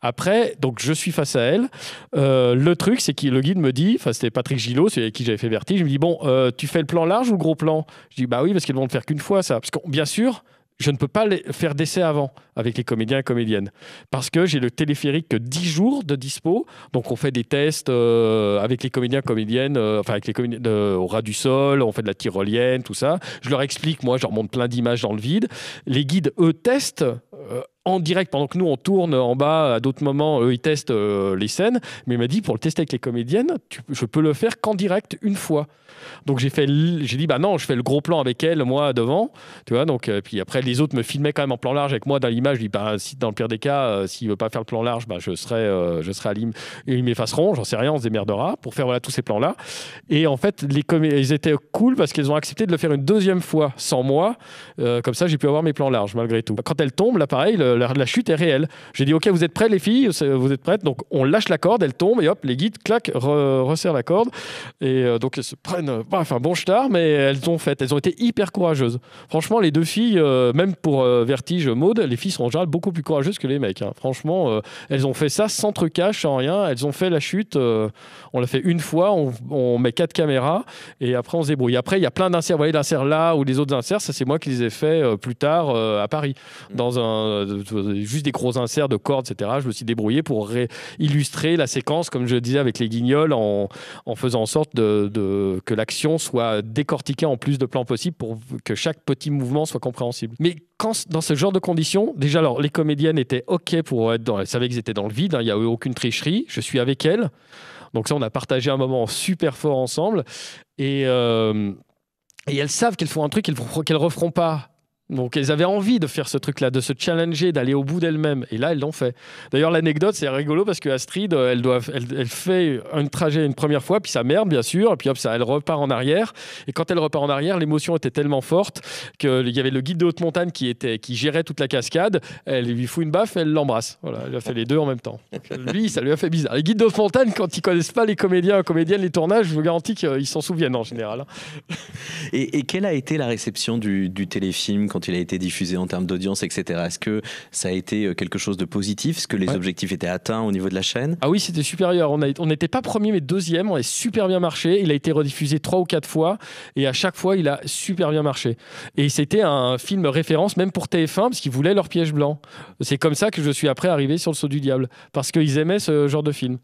Après, donc je suis face à elle. le truc, c'est que le guide me dit, enfin c'était Patrick Gillot, c'est avec qui j'avais fait Vertige, Je me dit bon, tu fais le plan large ou le gros plan Je dis bah oui parce qu'ils vont le faire qu'une fois ça, parce que bien sûr je ne peux pas faire d'essai avant avec les comédiens et comédiennes parce que j'ai le téléphérique 10 jours de dispo. Donc on fait des tests euh, avec les comédiens comédiennes, euh, enfin avec les comédiens au ras du sol, on fait de la tyrolienne, tout ça. Je leur explique, moi je leur montre plein d'images dans le vide. Les guides, eux, testent en direct pendant que nous on tourne en bas à d'autres moments eux ils testent euh, les scènes mais il m'a dit pour le tester avec les comédiennes tu, je peux le faire qu'en direct une fois donc j'ai fait j'ai dit bah non je fais le gros plan avec elle moi devant tu vois donc euh, puis après les autres me filmaient quand même en plan large avec moi dans l'image je dit bah si dans le pire des cas euh, s'il veut pas faire le plan large bah je serai je serai à l'im ils m'effaceront j'en sais rien on se démerdera pour faire voilà tous ces plans là et en fait les ils étaient cool parce qu'ils ont accepté de le faire une deuxième fois sans moi comme ça j'ai pu avoir mes plans larges malgré tout quand elle tombe là pareil euh, la, la, chute est réelle. J'ai dit, ok, vous êtes prêts les filles, vous êtes prêtes. Donc on lâche la corde, elle tombe et hop, les guides, clac, resserrent la corde. Et euh, donc elles se prennent, enfin euh, bon jetard, mais elles ont fait, elles ont été hyper courageuses. Franchement, les deux filles, même pour Vertige, Mode les filles sont en général beaucoup plus courageuses que les mecs. Hein. Franchement, elles ont fait ça sans trucage, sans rien. Elles ont fait la chute, on l'a fait une fois, on, met quatre caméras et après on se débrouille. Après, il y a plein d'inserts, vous voyez l'insert là ou les autres inserts, ça c'est moi qui les ai fait plus tard à Paris, dans un euh, juste des gros inserts de cordes, etc. Je me suis débrouillé pour illustrer la séquence, comme je le disais avec les guignols, en, faisant en sorte que l'action soit décortiquée en plus de plans possibles pour que chaque petit mouvement soit compréhensible. Mais quand, dans ce genre de conditions, déjà, alors, les comédiennes étaient OK pour être dans. Elles savaient qu'elles étaient dans le vide, hein, il n'y a eu aucune tricherie. Je suis avec elles. Donc, ça, on a partagé un moment super fort ensemble. Et, euh, elles savent qu'elles font un truc qu'elles ne referont pas. Donc elles avaient envie de faire ce truc-là, de se challenger, d'aller au bout d'elles-mêmes. Et là, elles l'ont fait. D'ailleurs, l'anecdote, c'est rigolo parce que Astrid, euh, elle, doit, elle, fait un trajet une première fois, puis ça merde, bien sûr, et puis hop, ça, elle repart en arrière. Et quand elle repart en arrière, l'émotion était tellement forte qu'il y avait le guide de haute montagne qui, était, qui gérait toute la cascade. Elle lui fout une baffe, elle l'embrasse. Voilà, elle a fait les deux en même temps. Euh, lui, ça lui a fait bizarre. Les guides de haute montagne, quand ils connaissent pas les comédiens, comédiennes, les tournages, je vous garantis qu'ils s'en souviennent en général. Hein. Et, quelle a été la réception du, du téléfilm quand il a été diffusé en termes d'audience, etc. Est-ce que ça a été euh, quelque chose de positif Est-ce que les objectifs étaient atteints au niveau de la chaîne Ah oui, c'était supérieur. On n'était pas premier, mais deuxième. On est super bien marché. Il a été rediffusé trois ou quatre fois. Et à chaque fois, il a super bien marché. Et c'était un film référence, même pour TF1, parce qu'ils voulaient leur piège blanc. C'est comme ça que je suis après arrivé sur le saut du diable. Parce qu'ils aimaient ce genre de film.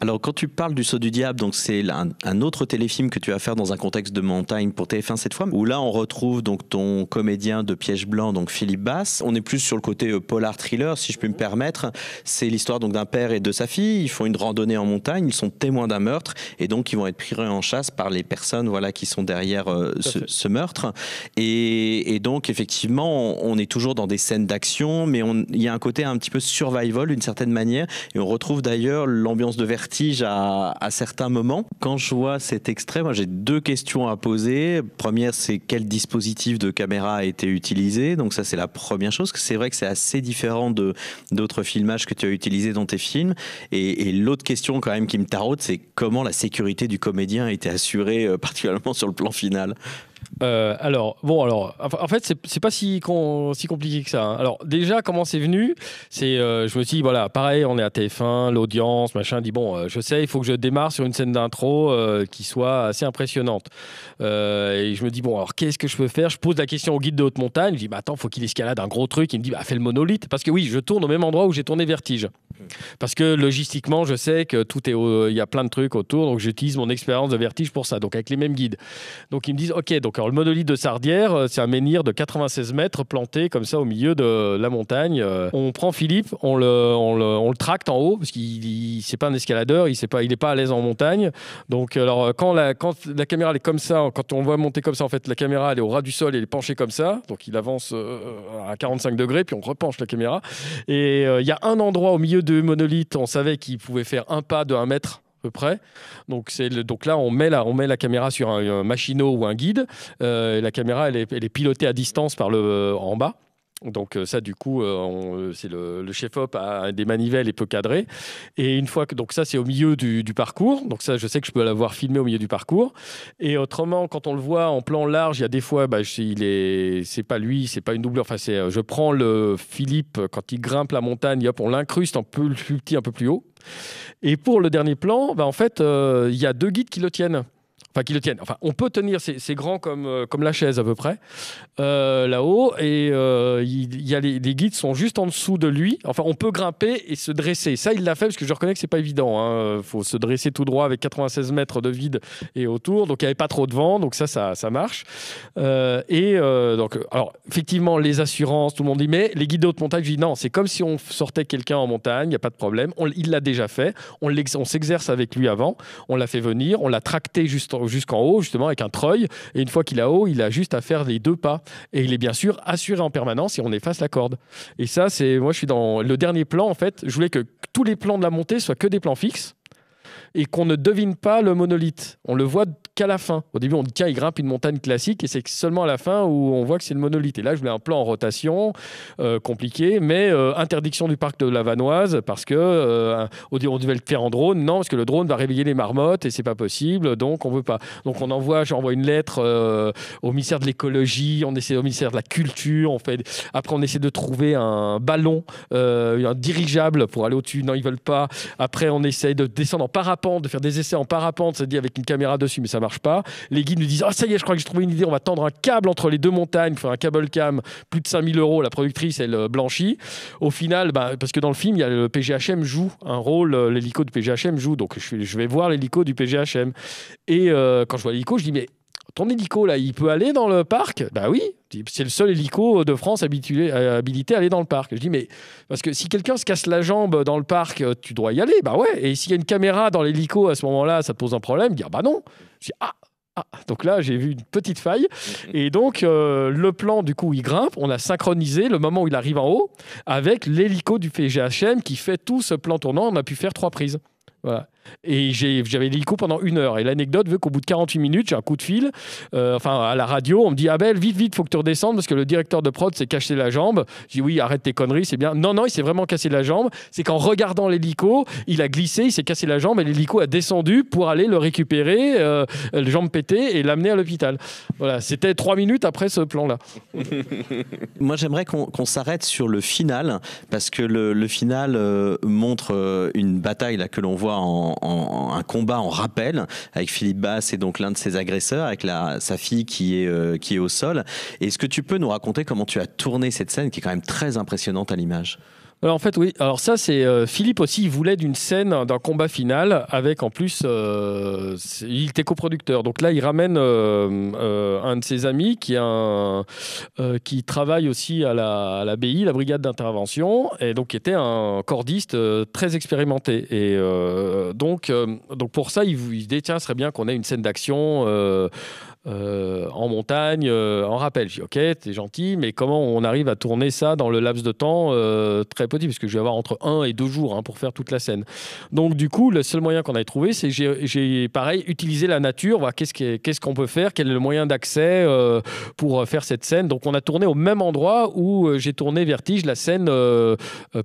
Alors, quand tu parles du saut du diable, donc c'est un, autre téléfilm que tu vas faire dans un contexte de montagne pour TF1 cette fois, où là on retrouve donc ton comédien de Piège Blanc, donc Philippe Bass. On est plus sur le côté euh, polar thriller, si je peux me permettre. C'est l'histoire donc d'un père et de sa fille. Ils font une randonnée en montagne, ils sont témoins d'un meurtre et donc ils vont être pris en chasse par les personnes voilà qui sont derrière euh, ce, meurtre. Et, donc effectivement, on, on, est toujours dans des scènes d'action, mais il y a un côté un petit peu survival d'une certaine manière. Et on retrouve d'ailleurs l'ambiance de vertige à, certains moments. Quand je vois cet extrait, moi j'ai deux questions à poser. Première, c'est quel dispositif de caméra a été utilisé Donc ça c'est la première chose. C'est vrai que c'est assez différent de d'autres filmages que tu as utilisés dans tes films. Et, et l'autre question quand même qui me taraude, c'est comment la sécurité du comédien a été assurée, euh, particulièrement sur le plan final euh, alors, bon, alors, en fait, c'est pas si, compliqué que ça. Hein. Alors, déjà, comment c'est venu C'est, euh, je me suis dit, voilà, pareil, on est à TF1, l'audience, machin, dit, bon, euh, je sais, il faut que je démarre sur une scène d'intro qui soit assez impressionnante. et je me dis, bon, alors, qu'est-ce que je peux faire Je pose la question au guide de haute montagne, je dit, bah attends, faut qu'il escalade un gros truc. Il me dit, bah fais le monolithe. Parce que oui, je tourne au même endroit où j'ai tourné Vertige. Parce que logistiquement, je sais que tout est, il y a plein de trucs autour, donc j'utilise mon expérience de Vertige pour ça, donc avec les mêmes guides. Donc ils me disent, ok, le monolithe de Sardière, euh, c'est un menhir de 96 mètres planté comme ça au milieu de la montagne. Euh, on prend Philippe, on le, on le, tracte en haut, parce qu'il n'est pas un escaladeur, il n'est pas, il pas à l'aise en montagne. Donc, alors, euh, quand la, quand la caméra est comme ça, quand on voit monter comme ça, en fait, la caméra elle est au ras du sol, elle est penchée comme ça. Donc, il avance à 45 degrés, puis on repenche la caméra. Et il y a un endroit au milieu du monolithe, on savait qu'il pouvait faire un pas de 1 mètre à peu près. Donc, là, on met la, caméra sur un, machinot ou un guide. Euh, la caméra, elle est, est, pilotée à distance par le, euh, en bas. Donc euh, ça, du coup, euh, euh, c'est le, chef-op a des manivelles et peu cadré. Et une fois que donc ça, c'est au milieu du, parcours. Donc ça, je sais que je peux l'avoir filmé au milieu du parcours. Et autrement, quand on le voit en plan large, il y a des fois, bah, il est, c'est pas lui, c'est pas une doubleur. Enfin, c'est, je prends le Philippe quand il grimpe la montagne, hop, on l'incruste un peu plus petit, un peu plus haut. Et pour le dernier plan, bah, en fait, il y a deux guides qui le tiennent. Enfin, qui le tiennent. Enfin, on peut tenir, c'est grand comme, euh, comme la chaise à peu près, euh, là-haut. Et euh, il, y a les, guides sont juste en dessous de lui. Enfin, on peut grimper et se dresser. Ça, il l'a fait parce que je reconnais que n'est pas évident. Il hein. faut se dresser tout droit avec 96 mètres de vide et autour. Donc, il n'y avait pas trop de vent. Donc, ça, ça, marche. et donc, alors, effectivement, les assurances, tout le monde dit, mais les guides de haute montagne, je dis non, c'est comme si on sortait quelqu'un en montagne, il n'y a pas de problème. il l'a déjà fait. On s'exerce avec lui avant. On l'a fait venir. On l'a tracté juste jusqu'en haut, justement, avec un treuil. Et une fois qu'il est haut, il a juste à faire les deux pas. Et il est bien sûr assuré en permanence et on efface la corde. Et ça, c'est moi, je suis dans le dernier plan, en fait. Je voulais que tous les plans de la montée soient que des plans fixes et qu'on ne devine pas le monolithe. On le voit qu'à la fin. Au début, on dit qu'il grimpe une montagne classique et c'est seulement à la fin où on voit que c'est le monolithe. Et là, je voulais un plan en rotation, euh, compliqué, mais euh, interdiction du parc de la Vanoise parce que euh, on devait le faire en drone. Non, parce que le drone va réveiller les marmottes et c'est pas possible, donc on veut pas. Donc on envoie, j'envoie une lettre au ministère de l'écologie, on essaie au ministère de la culture, fait. Après, on essaie de trouver un ballon, un dirigeable pour aller au-dessus. Non, ils veulent pas. Après, on essaie de descendre en parapente, de faire des essais en parapente, c'est-à-dire avec une caméra dessus, mais ça marche pas. Les guides nous disent Ah, ça y est, je crois que j'ai trouvé une idée, on va tendre un câble entre les deux montagnes, faire un câble cam, plus de 5000 euros. La productrice, elle euh, blanchit. Au final, bah, parce que dans le film, il y a le PGHM joue un rôle, euh, l'hélico du PGHM joue. Donc, je, vais voir l'hélico du PGHM. Et euh, quand je vois l'hélico, je dis Mais ton hélico là, il peut aller dans le parc Bah oui, c'est le seul hélico de France habitué, habilité à aller dans le parc. Je dis mais parce que si quelqu'un se casse la jambe dans le parc, tu dois y aller. Bah ouais. Et s'il y a une caméra dans l'hélico à ce moment-là, ça te pose un problème. Dire ah bah non. Ah, ah donc là, j'ai vu une petite faille. Et donc, euh, le plan, du coup, il grimpe. On a synchronisé le moment où il arrive en haut avec l'hélico du PGHM qui fait tout ce plan tournant. On a pu faire trois prises. Et j'avais l'hélico pendant une heure. Et l'anecdote veut qu'au bout de 48 minutes, j'ai un coup de fil, euh, enfin à la radio, on me dit Abel, vite, vite, faut que tu redescendes parce que le directeur de prod s'est caché la jambe. J'ai dit oui, arrête tes conneries, c'est bien. Non, non, il s'est vraiment cassé la jambe. C'est qu'en regardant l'hélico, il a glissé, il s'est cassé la jambe et l'hélico a descendu pour aller le récupérer, euh, jambe pétée et l'amener à l'hôpital. Voilà, c'était trois minutes après ce plan-là. Moi, j'aimerais qu'on s'arrête sur le final parce que le, final euh, montre euh, une bataille là, que l'on voit en, un combat en rappel avec Philippe Bass et donc l'un de ses agresseurs, avec sa fille qui est, euh, qui est au sol. Est-ce que tu peux nous raconter comment tu as tourné cette scène qui est quand même très impressionnante à l'image alors, euh, en fait, oui. Alors ça, c'est euh, Philippe aussi. Il voulait d'une scène d'un combat final avec en plus, euh, il était coproducteur. Donc là, il ramène un de ses amis qui a un, qui travaille aussi à la l'ABI, la brigade d'intervention, et donc qui était un cordiste très expérimenté. Et donc donc pour ça, il, il dit tiens, ce serait bien qu'on ait une scène d'action euh, en montagne, euh, en rappel. Je dis ok, t'es gentil, mais comment on arrive à tourner ça dans le laps de temps euh, très petit Parce que je vais avoir entre 1 et 2 jours hein, pour faire toute la scène. Donc, du coup, le seul moyen qu'on ait trouvé, c'est j'ai, pareil, utilisé la nature, voir qu'est-ce, qu'est-ce qu'on peut faire, quel est le moyen d'accès pour faire cette scène. Donc, on a tourné au même endroit où j'ai tourné Vertige, la scène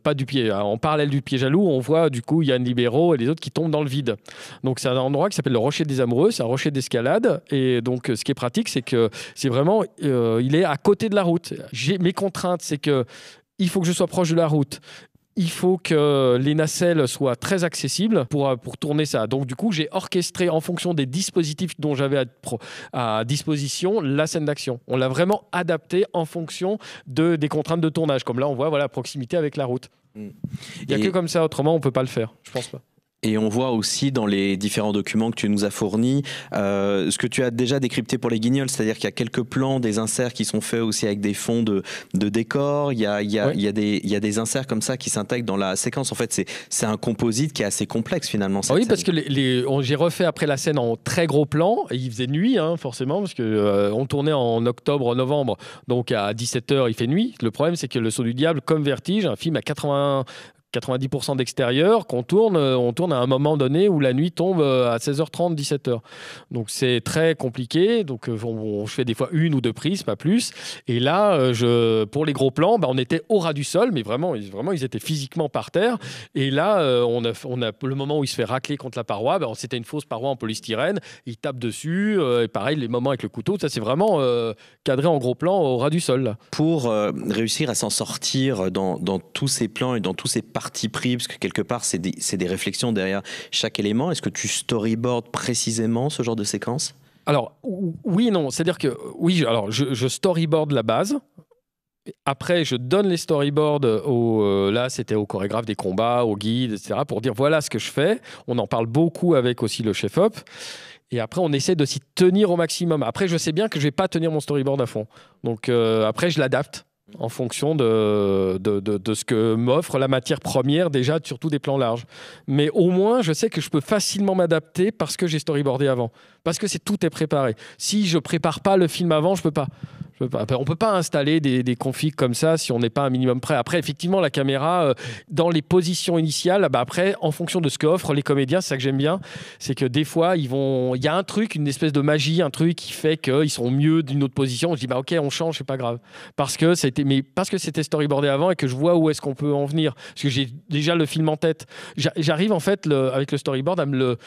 pas du pied, hein, en parallèle du pied jaloux, on voit du coup Yann Libéraux et les autres qui tombent dans le vide. Donc, c'est un endroit qui s'appelle le Rocher des Amoureux, c'est un rocher d'escalade, et donc ce qui est pratique, c'est que c'est vraiment, euh, il est à côté de la route. J'ai mes contraintes, c'est que il faut que je sois proche de la route il faut que les nacelles soient très accessibles pour, euh, pour tourner ça. Donc du coup, j'ai orchestré en fonction des dispositifs dont j'avais à, à, disposition la scène d'action. On l'a vraiment adapté en fonction de, des contraintes de tournage. Comme là, on voit voilà, proximité avec la route. Mm. Il n'y a que comme ça, autrement, on ne peut pas le faire. Je pense pas. Et on voit aussi dans les différents documents que tu nous as fournis euh, ce que tu as déjà décrypté pour les guignols, c'est-à-dire qu'il y a quelques plans, des inserts qui sont faits aussi avec des fonds de, de décor, il y a, il y, a, il y, a des, il y a des inserts comme ça qui s'intègrent dans la séquence. En fait, c'est un composite qui est assez complexe finalement. oui, parce que les, j'ai refait après la scène en très gros plan, et il faisait nuit hein, forcément, parce qu'on euh, on tournait en octobre, novembre, donc à 17h il fait nuit. Le problème c'est que Le Saut du Diable, comme Vertige, un film à 80, 90% d'extérieur qu'on tourne, euh, on tourne à un moment donné où la nuit tombe euh, à 16h30, 17h. Donc c'est très compliqué. Donc euh, on, fait je fais des fois une ou deux prises, pas plus. Et là, je, pour les gros plans, bah, on était au ras du sol, mais vraiment, ils, vraiment, ils étaient physiquement par terre. Et là, on a, on a le moment où il se fait racler contre la paroi, bah, c'était une fausse paroi en polystyrène. Il tape dessus. et pareil, les moments avec le couteau, ça c'est vraiment cadré en gros plan au ras du sol. Pour réussir à s'en sortir dans, tous ces plans et dans tous ces parcours, parti pris Parce que quelque part, c'est des, réflexions derrière chaque élément. Est-ce que tu storyboardes précisément ce genre de séquence Alors, oui non. C'est-à-dire que, oui, alors je, storyboard la base. Après, je donne les storyboards au, euh, là, c'était au chorégraphe des combats, au guide, etc., pour dire voilà ce que je fais. On en parle beaucoup avec aussi le chef op. Et après, on essaie de s'y tenir au maximum. Après, je sais bien que je ne vais pas tenir mon storyboard à fond. Donc euh, après, je l'adapte en fonction de, ce que m'offre la matière première, déjà, surtout des plans larges. Mais au moins, je sais que je peux facilement m'adapter parce que j'ai storyboardé avant, parce que c'est tout est préparé. Si je prépare pas le film avant, je peux pas. On peut pas installer des, des configs comme ça si on n'est pas un minimum prêt. Après, effectivement, la caméra, euh, dans les positions initiales, bah, après, en fonction de ce qu'offrent les comédiens, c'est ça que j'aime bien, c'est que des fois, ils vont, il y a un truc, une espèce de magie, un truc qui fait qu'ils sont mieux d'une autre position. Je dis, bah ok, on change, c'est pas grave. Parce que c'était, mais parce que c'était storyboardé avant et que je vois où est-ce qu'on peut en venir. Parce que j'ai déjà le film en tête. J'arrive en fait avec le storyboard à me le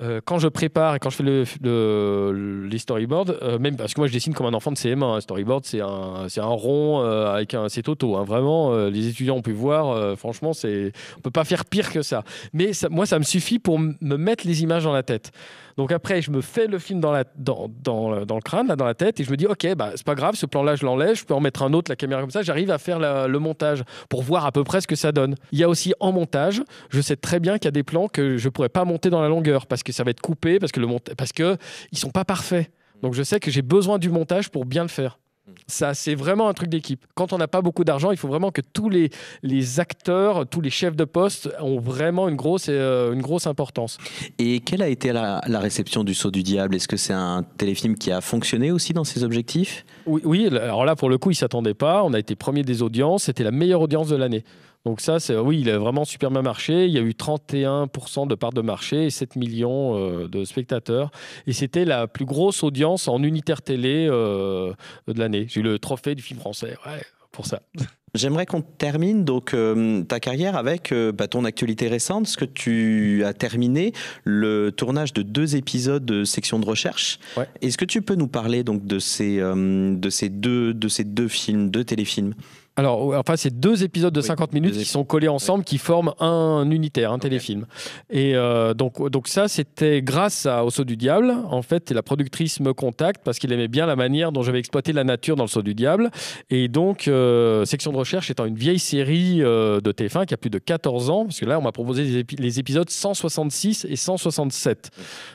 euh, quand je prépare et quand je fais le, le, les storyboards, euh, même parce que moi je dessine comme un enfant de CM1, un storyboard c'est un, un rond euh, avec un c'est auto, hein. vraiment les étudiants ont pu voir, franchement c'est on peut pas faire pire que ça. Mais moi ça me suffit pour me mettre les images dans la tête. Donc après, je me fais le film dans, le crâne, dans la tête, et je me dis, ok, bah, c'est pas grave, ce plan-là, je l'enlève, je peux en mettre un autre, la caméra comme ça, j'arrive à faire le montage pour voir à peu près ce que ça donne. Il y a aussi en montage, je sais très bien qu'il y a des plans que je pourrais pas monter dans la longueur parce que ça va être coupé, parce que le parce que ils sont pas parfaits. Donc je sais que j'ai besoin du montage pour bien le faire. Ça, c'est vraiment un truc d'équipe. Quand on n'a pas beaucoup d'argent, il faut vraiment que tous les, acteurs, tous les chefs de poste ont vraiment une grosse, euh, une grosse importance. Et quelle a été la, réception du Saut du Diable Est-ce que c'est un téléfilm qui a fonctionné aussi dans ses objectifs oui, oui, alors là, pour le coup, il ne s'attendait pas. On a été premier des audiences. C'était la meilleure audience de l'année. Donc ça, c'est oui, il a vraiment super bien marché. Il y a eu 31% de part de marché et 7 millions euh, de spectateurs. Et c'était la plus grosse audience en unitaire télé euh, de l'année. J'ai eu le trophée du film français, pour ça. J'aimerais qu'on termine donc euh, ta carrière avec bah, ton actualité récente, Est-ce que tu as terminé le tournage de deux épisodes de section de recherche. Est-ce que tu peux nous parler donc de ces, de ces deux de ces deux films, deux téléfilms alors, enfin, c'est deux épisodes de 50 minutes qui sont collés ensemble, qui forment un unitaire, un téléfilm. Et euh, donc, donc ça, c'était grâce à Au saut du diable. En fait, la productrice me contacte parce qu'il aimait bien la manière dont j'avais exploité la nature dans le saut du diable. Et donc, euh, Section de recherche étant une vieille série euh, de TF1 qui a plus de 14 ans, parce que là, on m'a proposé les, épisodes 166 et 167.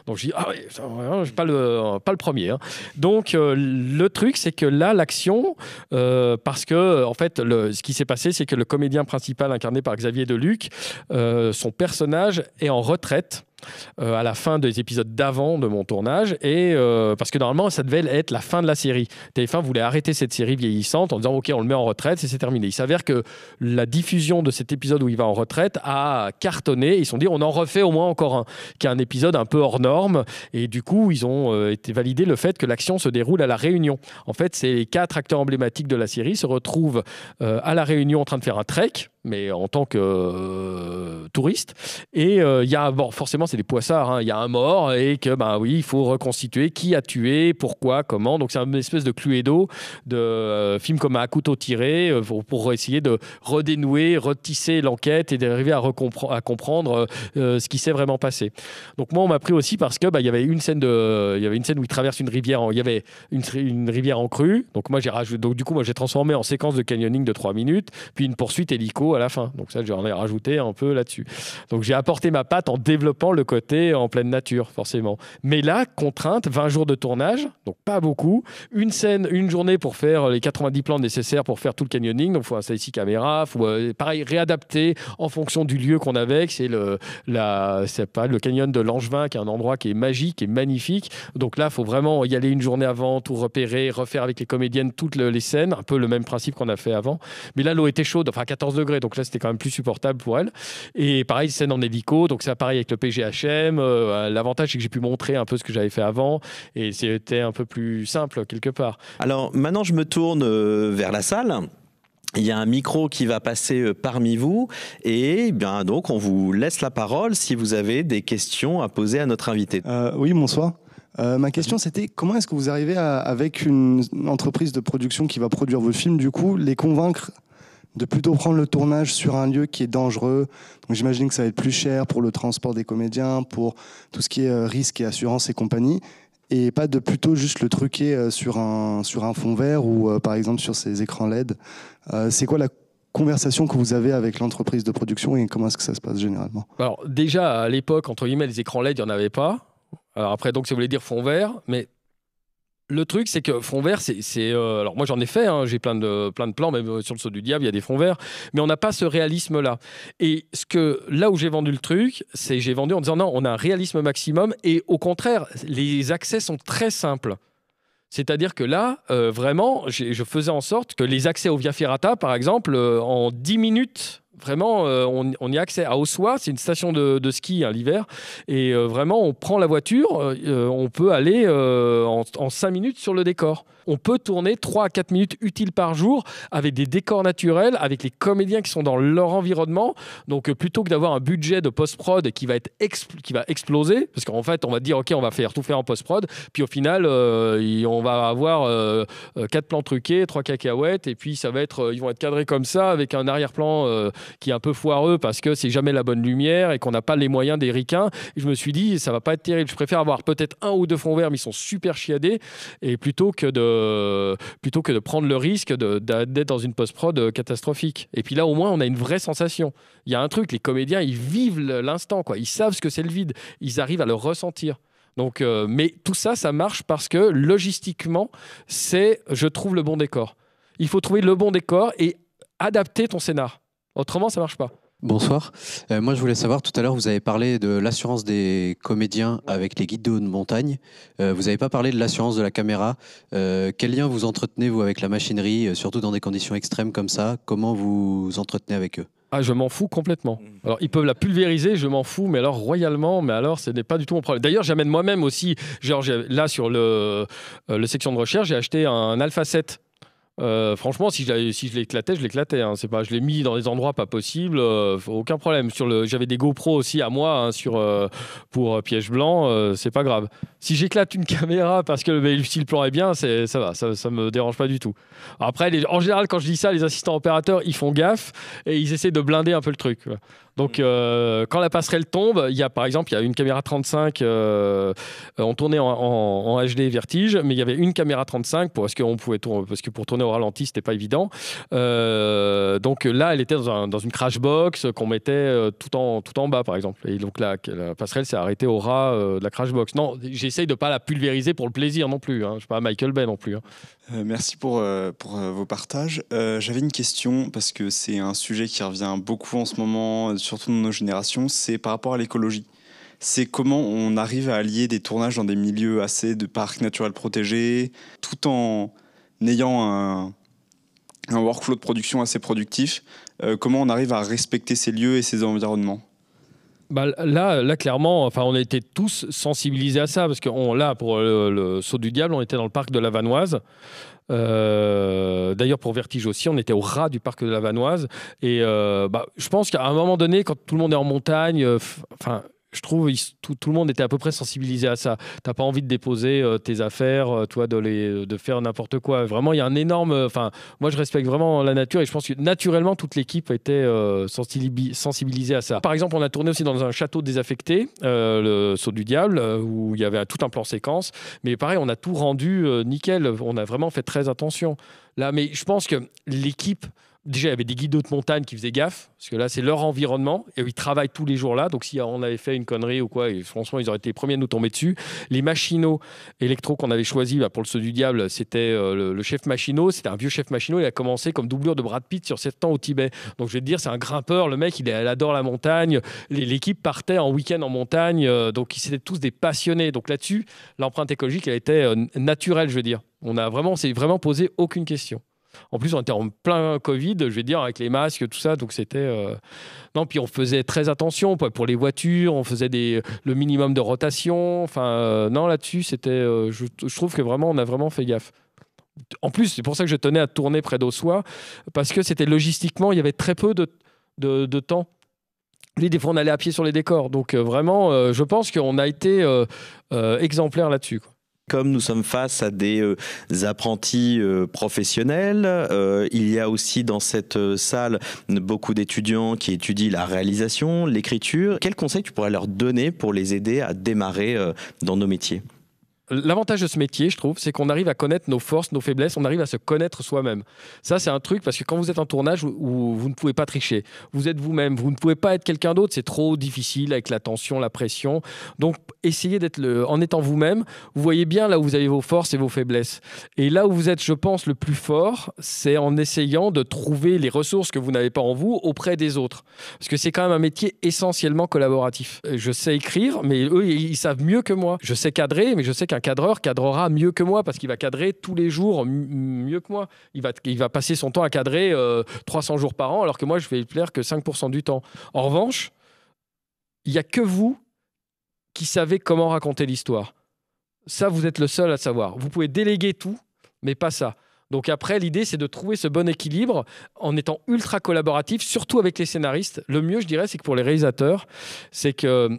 Donc, je dis, ah oui, pas le, pas le premier. Hein. Donc, le truc, c'est que là, l'action, parce que, en fait, ce qui s'est passé, c'est que le comédien principal incarné par Xavier Deluc, euh, son personnage est en retraite euh, à la fin des épisodes d'avant de mon tournage, et euh, parce que normalement ça devait être la fin de la série. TF1 voulait arrêter cette série vieillissante en disant ok on le met en retraite c'est terminé. Il s'avère que la diffusion de cet épisode où il va en retraite a cartonné. Ils se sont dit on en refait au moins encore un, qui est un épisode un peu hors norme, et du coup ils ont euh, été validés le fait que l'action se déroule à la Réunion. En fait, ces quatre acteurs emblématiques de la série se retrouvent à la Réunion en train de faire un trek mais en tant que euh, touriste. Et euh, il y a, bon, forcément, c'est des poissards, hein. il y a un mort et que, ben bah, oui, il faut reconstituer qui a tué, pourquoi, comment. Donc c'est une espèce de cluedo de euh, film comme à couteau tiré pour, essayer de redénouer, retisser l'enquête et d'arriver à, à comprendre ce qui s'est vraiment passé. Donc moi, on m'a pris aussi parce que, bah, il y avait une scène de, il y avait une scène où il traverse une rivière, il y avait une, une, rivière en crue. Donc moi, j'ai donc du coup, moi, j'ai transformé en séquence de canyoning de 3 minutes, puis une poursuite hélico à la fin. Donc ça, j'en ai rajouté un peu là-dessus. Donc j'ai apporté ma patte en développant le côté en pleine nature, forcément. Mais là, contrainte, 20 jours de tournage, donc pas beaucoup. Une scène, une journée pour faire les 90 plans nécessaires pour faire tout le canyoning. Donc il faut installer ici caméras, faut euh, pareil réadapter en fonction du lieu qu'on avait. C'est le, la, c'est pas le canyon de Langevin qui est un endroit qui est magique, et magnifique. Donc là, faut vraiment y aller une journée avant, tout repérer, refaire avec les comédiennes toutes les scènes, un peu le même principe qu'on a fait avant. Mais là, l'eau était chaude, enfin 14 degrés donc là c'était quand même plus supportable pour elle. Et pareil, scène en hélico, donc c'est pareil avec le PGHM. Euh, l'avantage c'est que j'ai pu montrer un peu ce que j'avais fait avant et c'était un peu plus simple quelque part. Alors maintenant je me tourne euh, vers la salle. Il y a un micro qui va passer euh, parmi vous et bien donc on vous laisse la parole si vous avez des questions à poser à notre invité. oui, bonsoir. ma question, c'était comment est-ce que vous arrivez avec une entreprise de production qui va produire vos films, du coup, les convaincre de plutôt prendre le tournage sur un lieu qui est dangereux. Donc j'imagine que ça va être plus cher pour le transport des comédiens, pour tout ce qui est euh, risque et assurance et compagnie, et pas de plutôt juste le truquer euh, sur un, sur un fond vert ou euh, par exemple sur ces écrans LED. c'est quoi la conversation que vous avez avec l'entreprise de production et comment est-ce que ça se passe généralement Alors déjà à l'époque, entre guillemets, les écrans LED, il n'y en avait pas. après, donc, ça voulait dire fond vert, mais le truc, c'est que fond vert, c'est. Euh, alors, moi, j'en ai fait, hein, j'ai plein de, plans, même euh, sur le saut du diable, il y a des fonds verts, mais on n'a pas ce réalisme-là. Et ce que, là où j'ai vendu le truc, c'est j'ai vendu en disant non, on a un réalisme maximum, et au contraire, les accès sont très simples. C'est-à-dire que là, euh, vraiment, je faisais en sorte que les accès au Via Ferrata, par exemple, en 10 minutes, vraiment, euh, on, y a accès à Ossois, c'est une station de, ski à hein, l'hiver, et euh, vraiment, on prend la voiture, euh, on peut aller en, en cinq minutes sur le décor on peut tourner 3 à 4 minutes utiles par jour avec des décors naturels, avec les comédiens qui sont dans leur environnement. Donc euh, plutôt que d'avoir un budget de post-prod qui va être qui va exploser, parce qu'en fait on va dire ok on va faire tout faire en post-prod, puis au final euh, on va avoir euh, quatre plans truqués, 3 cacahuètes, et puis ça va être, ils vont être cadrés comme ça avec un arrière-plan qui est un peu foireux parce que c'est jamais la bonne lumière et qu'on n'a pas les moyens des ricains. je me suis dit ça va pas être terrible, je préfère avoir peut-être un ou deux fonds verts mais ils sont super chiadés et plutôt que de euh, plutôt que de prendre le risque d'être dans une post-prod euh, catastrophique. Et puis là, au moins, on a une vraie sensation. Il y a un truc, les comédiens, ils vivent l'instant, quoi. Ils savent ce que c'est le vide. Ils arrivent à le ressentir. Donc, euh, mais tout ça, ça marche parce que logistiquement, c'est je trouve le bon décor. Il faut trouver le bon décor et adapter ton scénar. Autrement, ça marche pas. Bonsoir. Euh, moi, je voulais savoir, tout à l'heure, vous avez parlé de l'assurance des comédiens avec les guides de montagne. Euh, vous n'avez pas parlé de l'assurance de la caméra. Euh, quel lien vous entretenez-vous avec la machinerie, surtout dans des conditions extrêmes comme ça Comment vous entretenez avec eux ah, je m'en fous complètement. Mmh. Alors, ils peuvent la pulvériser, je m'en fous, mais alors royalement, mais alors, ce n'est pas du tout mon problème. D'ailleurs, j'amène moi-même aussi, George là, sur le, le section de recherche, j'ai acheté un Alpha 7 euh, franchement, si je, je l'éclatais, je l'éclatais. Hein. C'est pas, je l'ai mis dans des endroits pas possibles, euh, aucun problème. Sur le, j'avais des GoPro aussi à moi hein, sur euh, pour piège blanc, c'est pas grave. Si j'éclate une caméra parce que si le plan est bien, c'est, ça va, ça, me dérange pas du tout. Après, en général, quand je dis ça, les assistants opérateurs, ils font gaffe et ils essaient de blinder un peu le truc. Donc, mm. euh, quand la passerelle tombe, il y a par exemple, il y a une caméra 35, on tournait en, HD vertige, mais il y avait une caméra 35 pour, parce, que pouvait tourner, parce que pour tourner au ralenti, c'était pas évident. Euh, donc là, elle était dans, une crash box qu'on mettait euh, tout en, tout bas, par exemple. Et donc là, la passerelle s'est arrêtée au ras de la crash box. Non, j'essaye de pas la pulvériser pour le plaisir non plus. Hein. Je ne suis pas Michael Bay non plus. Hein. Euh, merci pour, euh, euh, vos partages. J'avais une question parce que c'est un sujet qui revient beaucoup en ce moment, surtout dans nos générations, c'est par rapport à l'écologie. C'est comment on arrive à allier des tournages dans des milieux assez de parcs naturels protégés, tout en ayant un workflow de production assez productif. comment on arrive à respecter ces lieux et ces environnements bah, là, là, clairement, enfin, on était tous sensibilisés à ça, parce que là, pour le, saut du diable, on était dans le parc de la Vanoise. Euh, d'ailleurs, pour Vertige aussi, on était au ras du parc de la Vanoise. Et euh, bah, je pense qu'à un moment donné, quand tout le monde est en montagne, euh, enfin, je trouve que tout, le monde était à peu près sensibilisé à ça. T'as pas envie de déposer euh, tes affaires, euh, toi, de, euh, de faire n'importe quoi. Vraiment, il y a un énorme. Enfin, moi, je respecte vraiment la nature et je pense que naturellement, toute l'équipe était sensibilisée à ça. Par exemple, on a tourné aussi dans un château désaffecté, le Saut du Diable, où il y avait tout un plan séquence. Mais pareil, on a tout rendu nickel. On a vraiment fait très attention là. Mais je pense que l'équipe Déjà, il y avait des guides de montagne qui faisaient gaffe, parce que là, c'est leur environnement, et ils travaillent tous les jours là. Donc, si on avait fait une connerie ou quoi, franchement, ils auraient été les premiers à nous tomber dessus. Les machinaux électro qu'on avait choisis bah, pour le saut du diable, c'était euh, le, chef machino. C'était un vieux chef machino. Il a commencé comme doublure de Brad Pitt sur 7 ans au Tibet. Donc, je vais te dire, c'est un grimpeur. Le mec, il, adore la montagne. L'équipe partait en week-end en montagne. Euh, donc, ils étaient tous des passionnés. Donc, là-dessus, l'empreinte écologique, elle était euh, naturelle, je veux dire. On a vraiment, c'est vraiment posé aucune question. En plus, on était en plein Covid, je vais dire, avec les masques, tout ça. Donc, c'était. Euh, non, puis on faisait très attention pour les voitures, on faisait des... le minimum de rotation. Enfin, euh, non, là-dessus, c'était. Euh, je, trouve que vraiment, on a vraiment fait gaffe. En plus, c'est pour ça que je tenais à tourner près d'Aussois, parce que c'était logistiquement, il y avait très peu de, temps. des fois, on allait à pied sur les décors. Donc, vraiment, je pense qu'on a été exemplaire là-dessus. Comme nous sommes face à des euh, apprentis euh, professionnels, euh, il y a aussi dans cette salle beaucoup d'étudiants qui étudient la réalisation, l'écriture. Quels conseils tu pourrais leur donner pour les aider à démarrer dans nos métiers L'avantage de ce métier, je trouve, c'est qu'on arrive à connaître nos forces, nos faiblesses, on arrive à se connaître soi-même. Ça, c'est un truc parce que quand vous êtes en tournage, où vous ne pouvez pas tricher. Vous êtes vous-même, vous ne pouvez pas être quelqu'un d'autre. C'est trop difficile avec la tension, la pression. Donc, essayez d'être le, en étant vous-même. Vous voyez bien là où vous avez vos forces et vos faiblesses. Et là où vous êtes, je pense, le plus fort, c'est en essayant de trouver les ressources que vous n'avez pas en vous auprès des autres. Parce que c'est quand même un métier essentiellement collaboratif. Je sais écrire, mais eux, ils savent mieux que moi. Je sais cadrer, mais je sais un cadreur cadrera mieux que moi parce qu'il va cadrer tous les jours mieux que moi. Il va, il va passer son temps à cadrer 300 euh, jours par an alors que moi, je vais plaire que 5% du temps. En revanche, il n'y a que vous qui savez comment raconter l'histoire. Ça, vous êtes le seul à savoir. Vous pouvez déléguer tout, mais pas ça. Donc après, l'idée, c'est de trouver ce bon équilibre en étant ultra collaboratif, surtout avec les scénaristes. Le mieux, je dirais, c'est que pour les réalisateurs, c'est que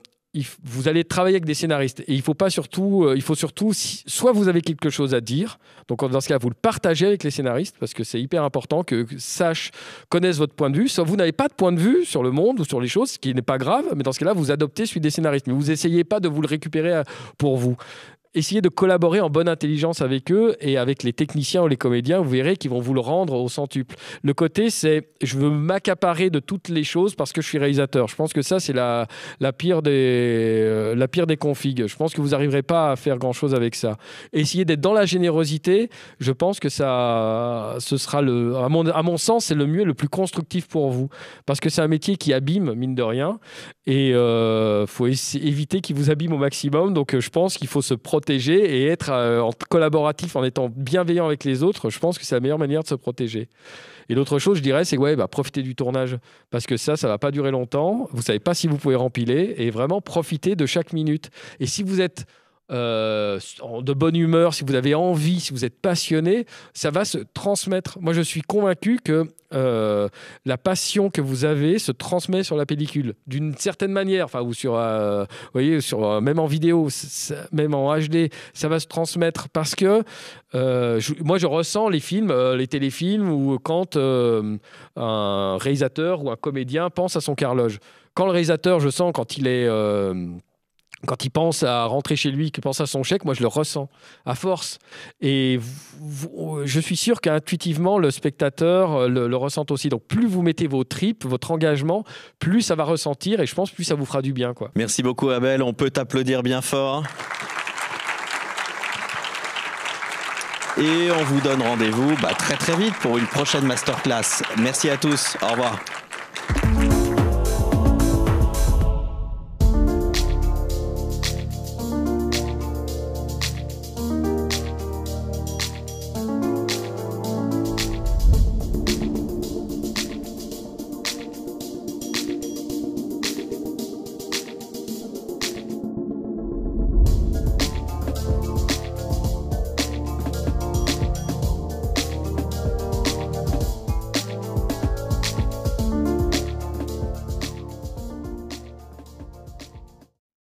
vous allez travailler avec des scénaristes et il faut pas surtout, euh, il faut surtout, soit vous avez quelque chose à dire, donc dans ce cas vous le partagez avec les scénaristes parce que c'est hyper important que sachent, connaissent votre point de vue. Soit vous n'avez pas de point de vue sur le monde ou sur les choses, ce qui n'est pas grave, mais dans ce cas-là vous adoptez celui des scénaristes, mais vous essayez pas de vous le récupérer euh, pour vous essayez de collaborer en bonne intelligence avec eux et avec les techniciens ou les comédiens, vous verrez qu'ils vont vous le rendre au centuple. Le côté, c'est je veux m'accaparer de toutes les choses parce que je suis réalisateur. Je pense que ça, c'est la, la, pire des, euh, la pire des configs. Je pense que vous n'arriverez pas à faire grand-chose avec ça. Essayez d'être dans la générosité. Je pense que ça, ce sera, le, à, mon, à mon sens, c'est le mieux et le plus constructif pour vous. Parce que c'est un métier qui abîme, mine de rien. Et il euh, faut éviter qu'il vous abîme au maximum. Donc, euh, je pense qu'il faut se protéger et être euh, en collaboratif en étant bienveillant avec les autres, je pense que c'est la meilleure manière de se protéger. Et l'autre chose, je dirais, c'est ouais, bah, profiter du tournage parce que ça, ça va pas durer longtemps. Vous savez pas si vous pouvez remplir et vraiment profiter de chaque minute. Et si vous êtes euh, de bonne humeur, si vous avez envie, si vous êtes passionné, ça va se transmettre. Moi, je suis convaincu que euh, la passion que vous avez se transmet sur la pellicule d'une certaine manière, enfin, ou sur, euh, voyez, sur, même en vidéo, même en HD, ça va se transmettre parce que moi, je ressens les films, les téléfilms, ou quand un réalisateur ou un comédien pense à son carloge. Quand le réalisateur, je sens, quand il est quand il pense à rentrer chez lui, qu'il pense à son chèque, moi je le ressens à force. Et euh, je suis sûr qu'intuitivement, le spectateur euh, le, le ressent aussi. Donc plus vous mettez vos tripes, votre engagement, plus ça va ressentir et je pense plus ça vous fera du bien. Quoi. Merci beaucoup Abel, on peut t'applaudir bien fort. Et on vous donne rendez-vous bah, très très vite pour une prochaine masterclass. Merci à tous, au revoir.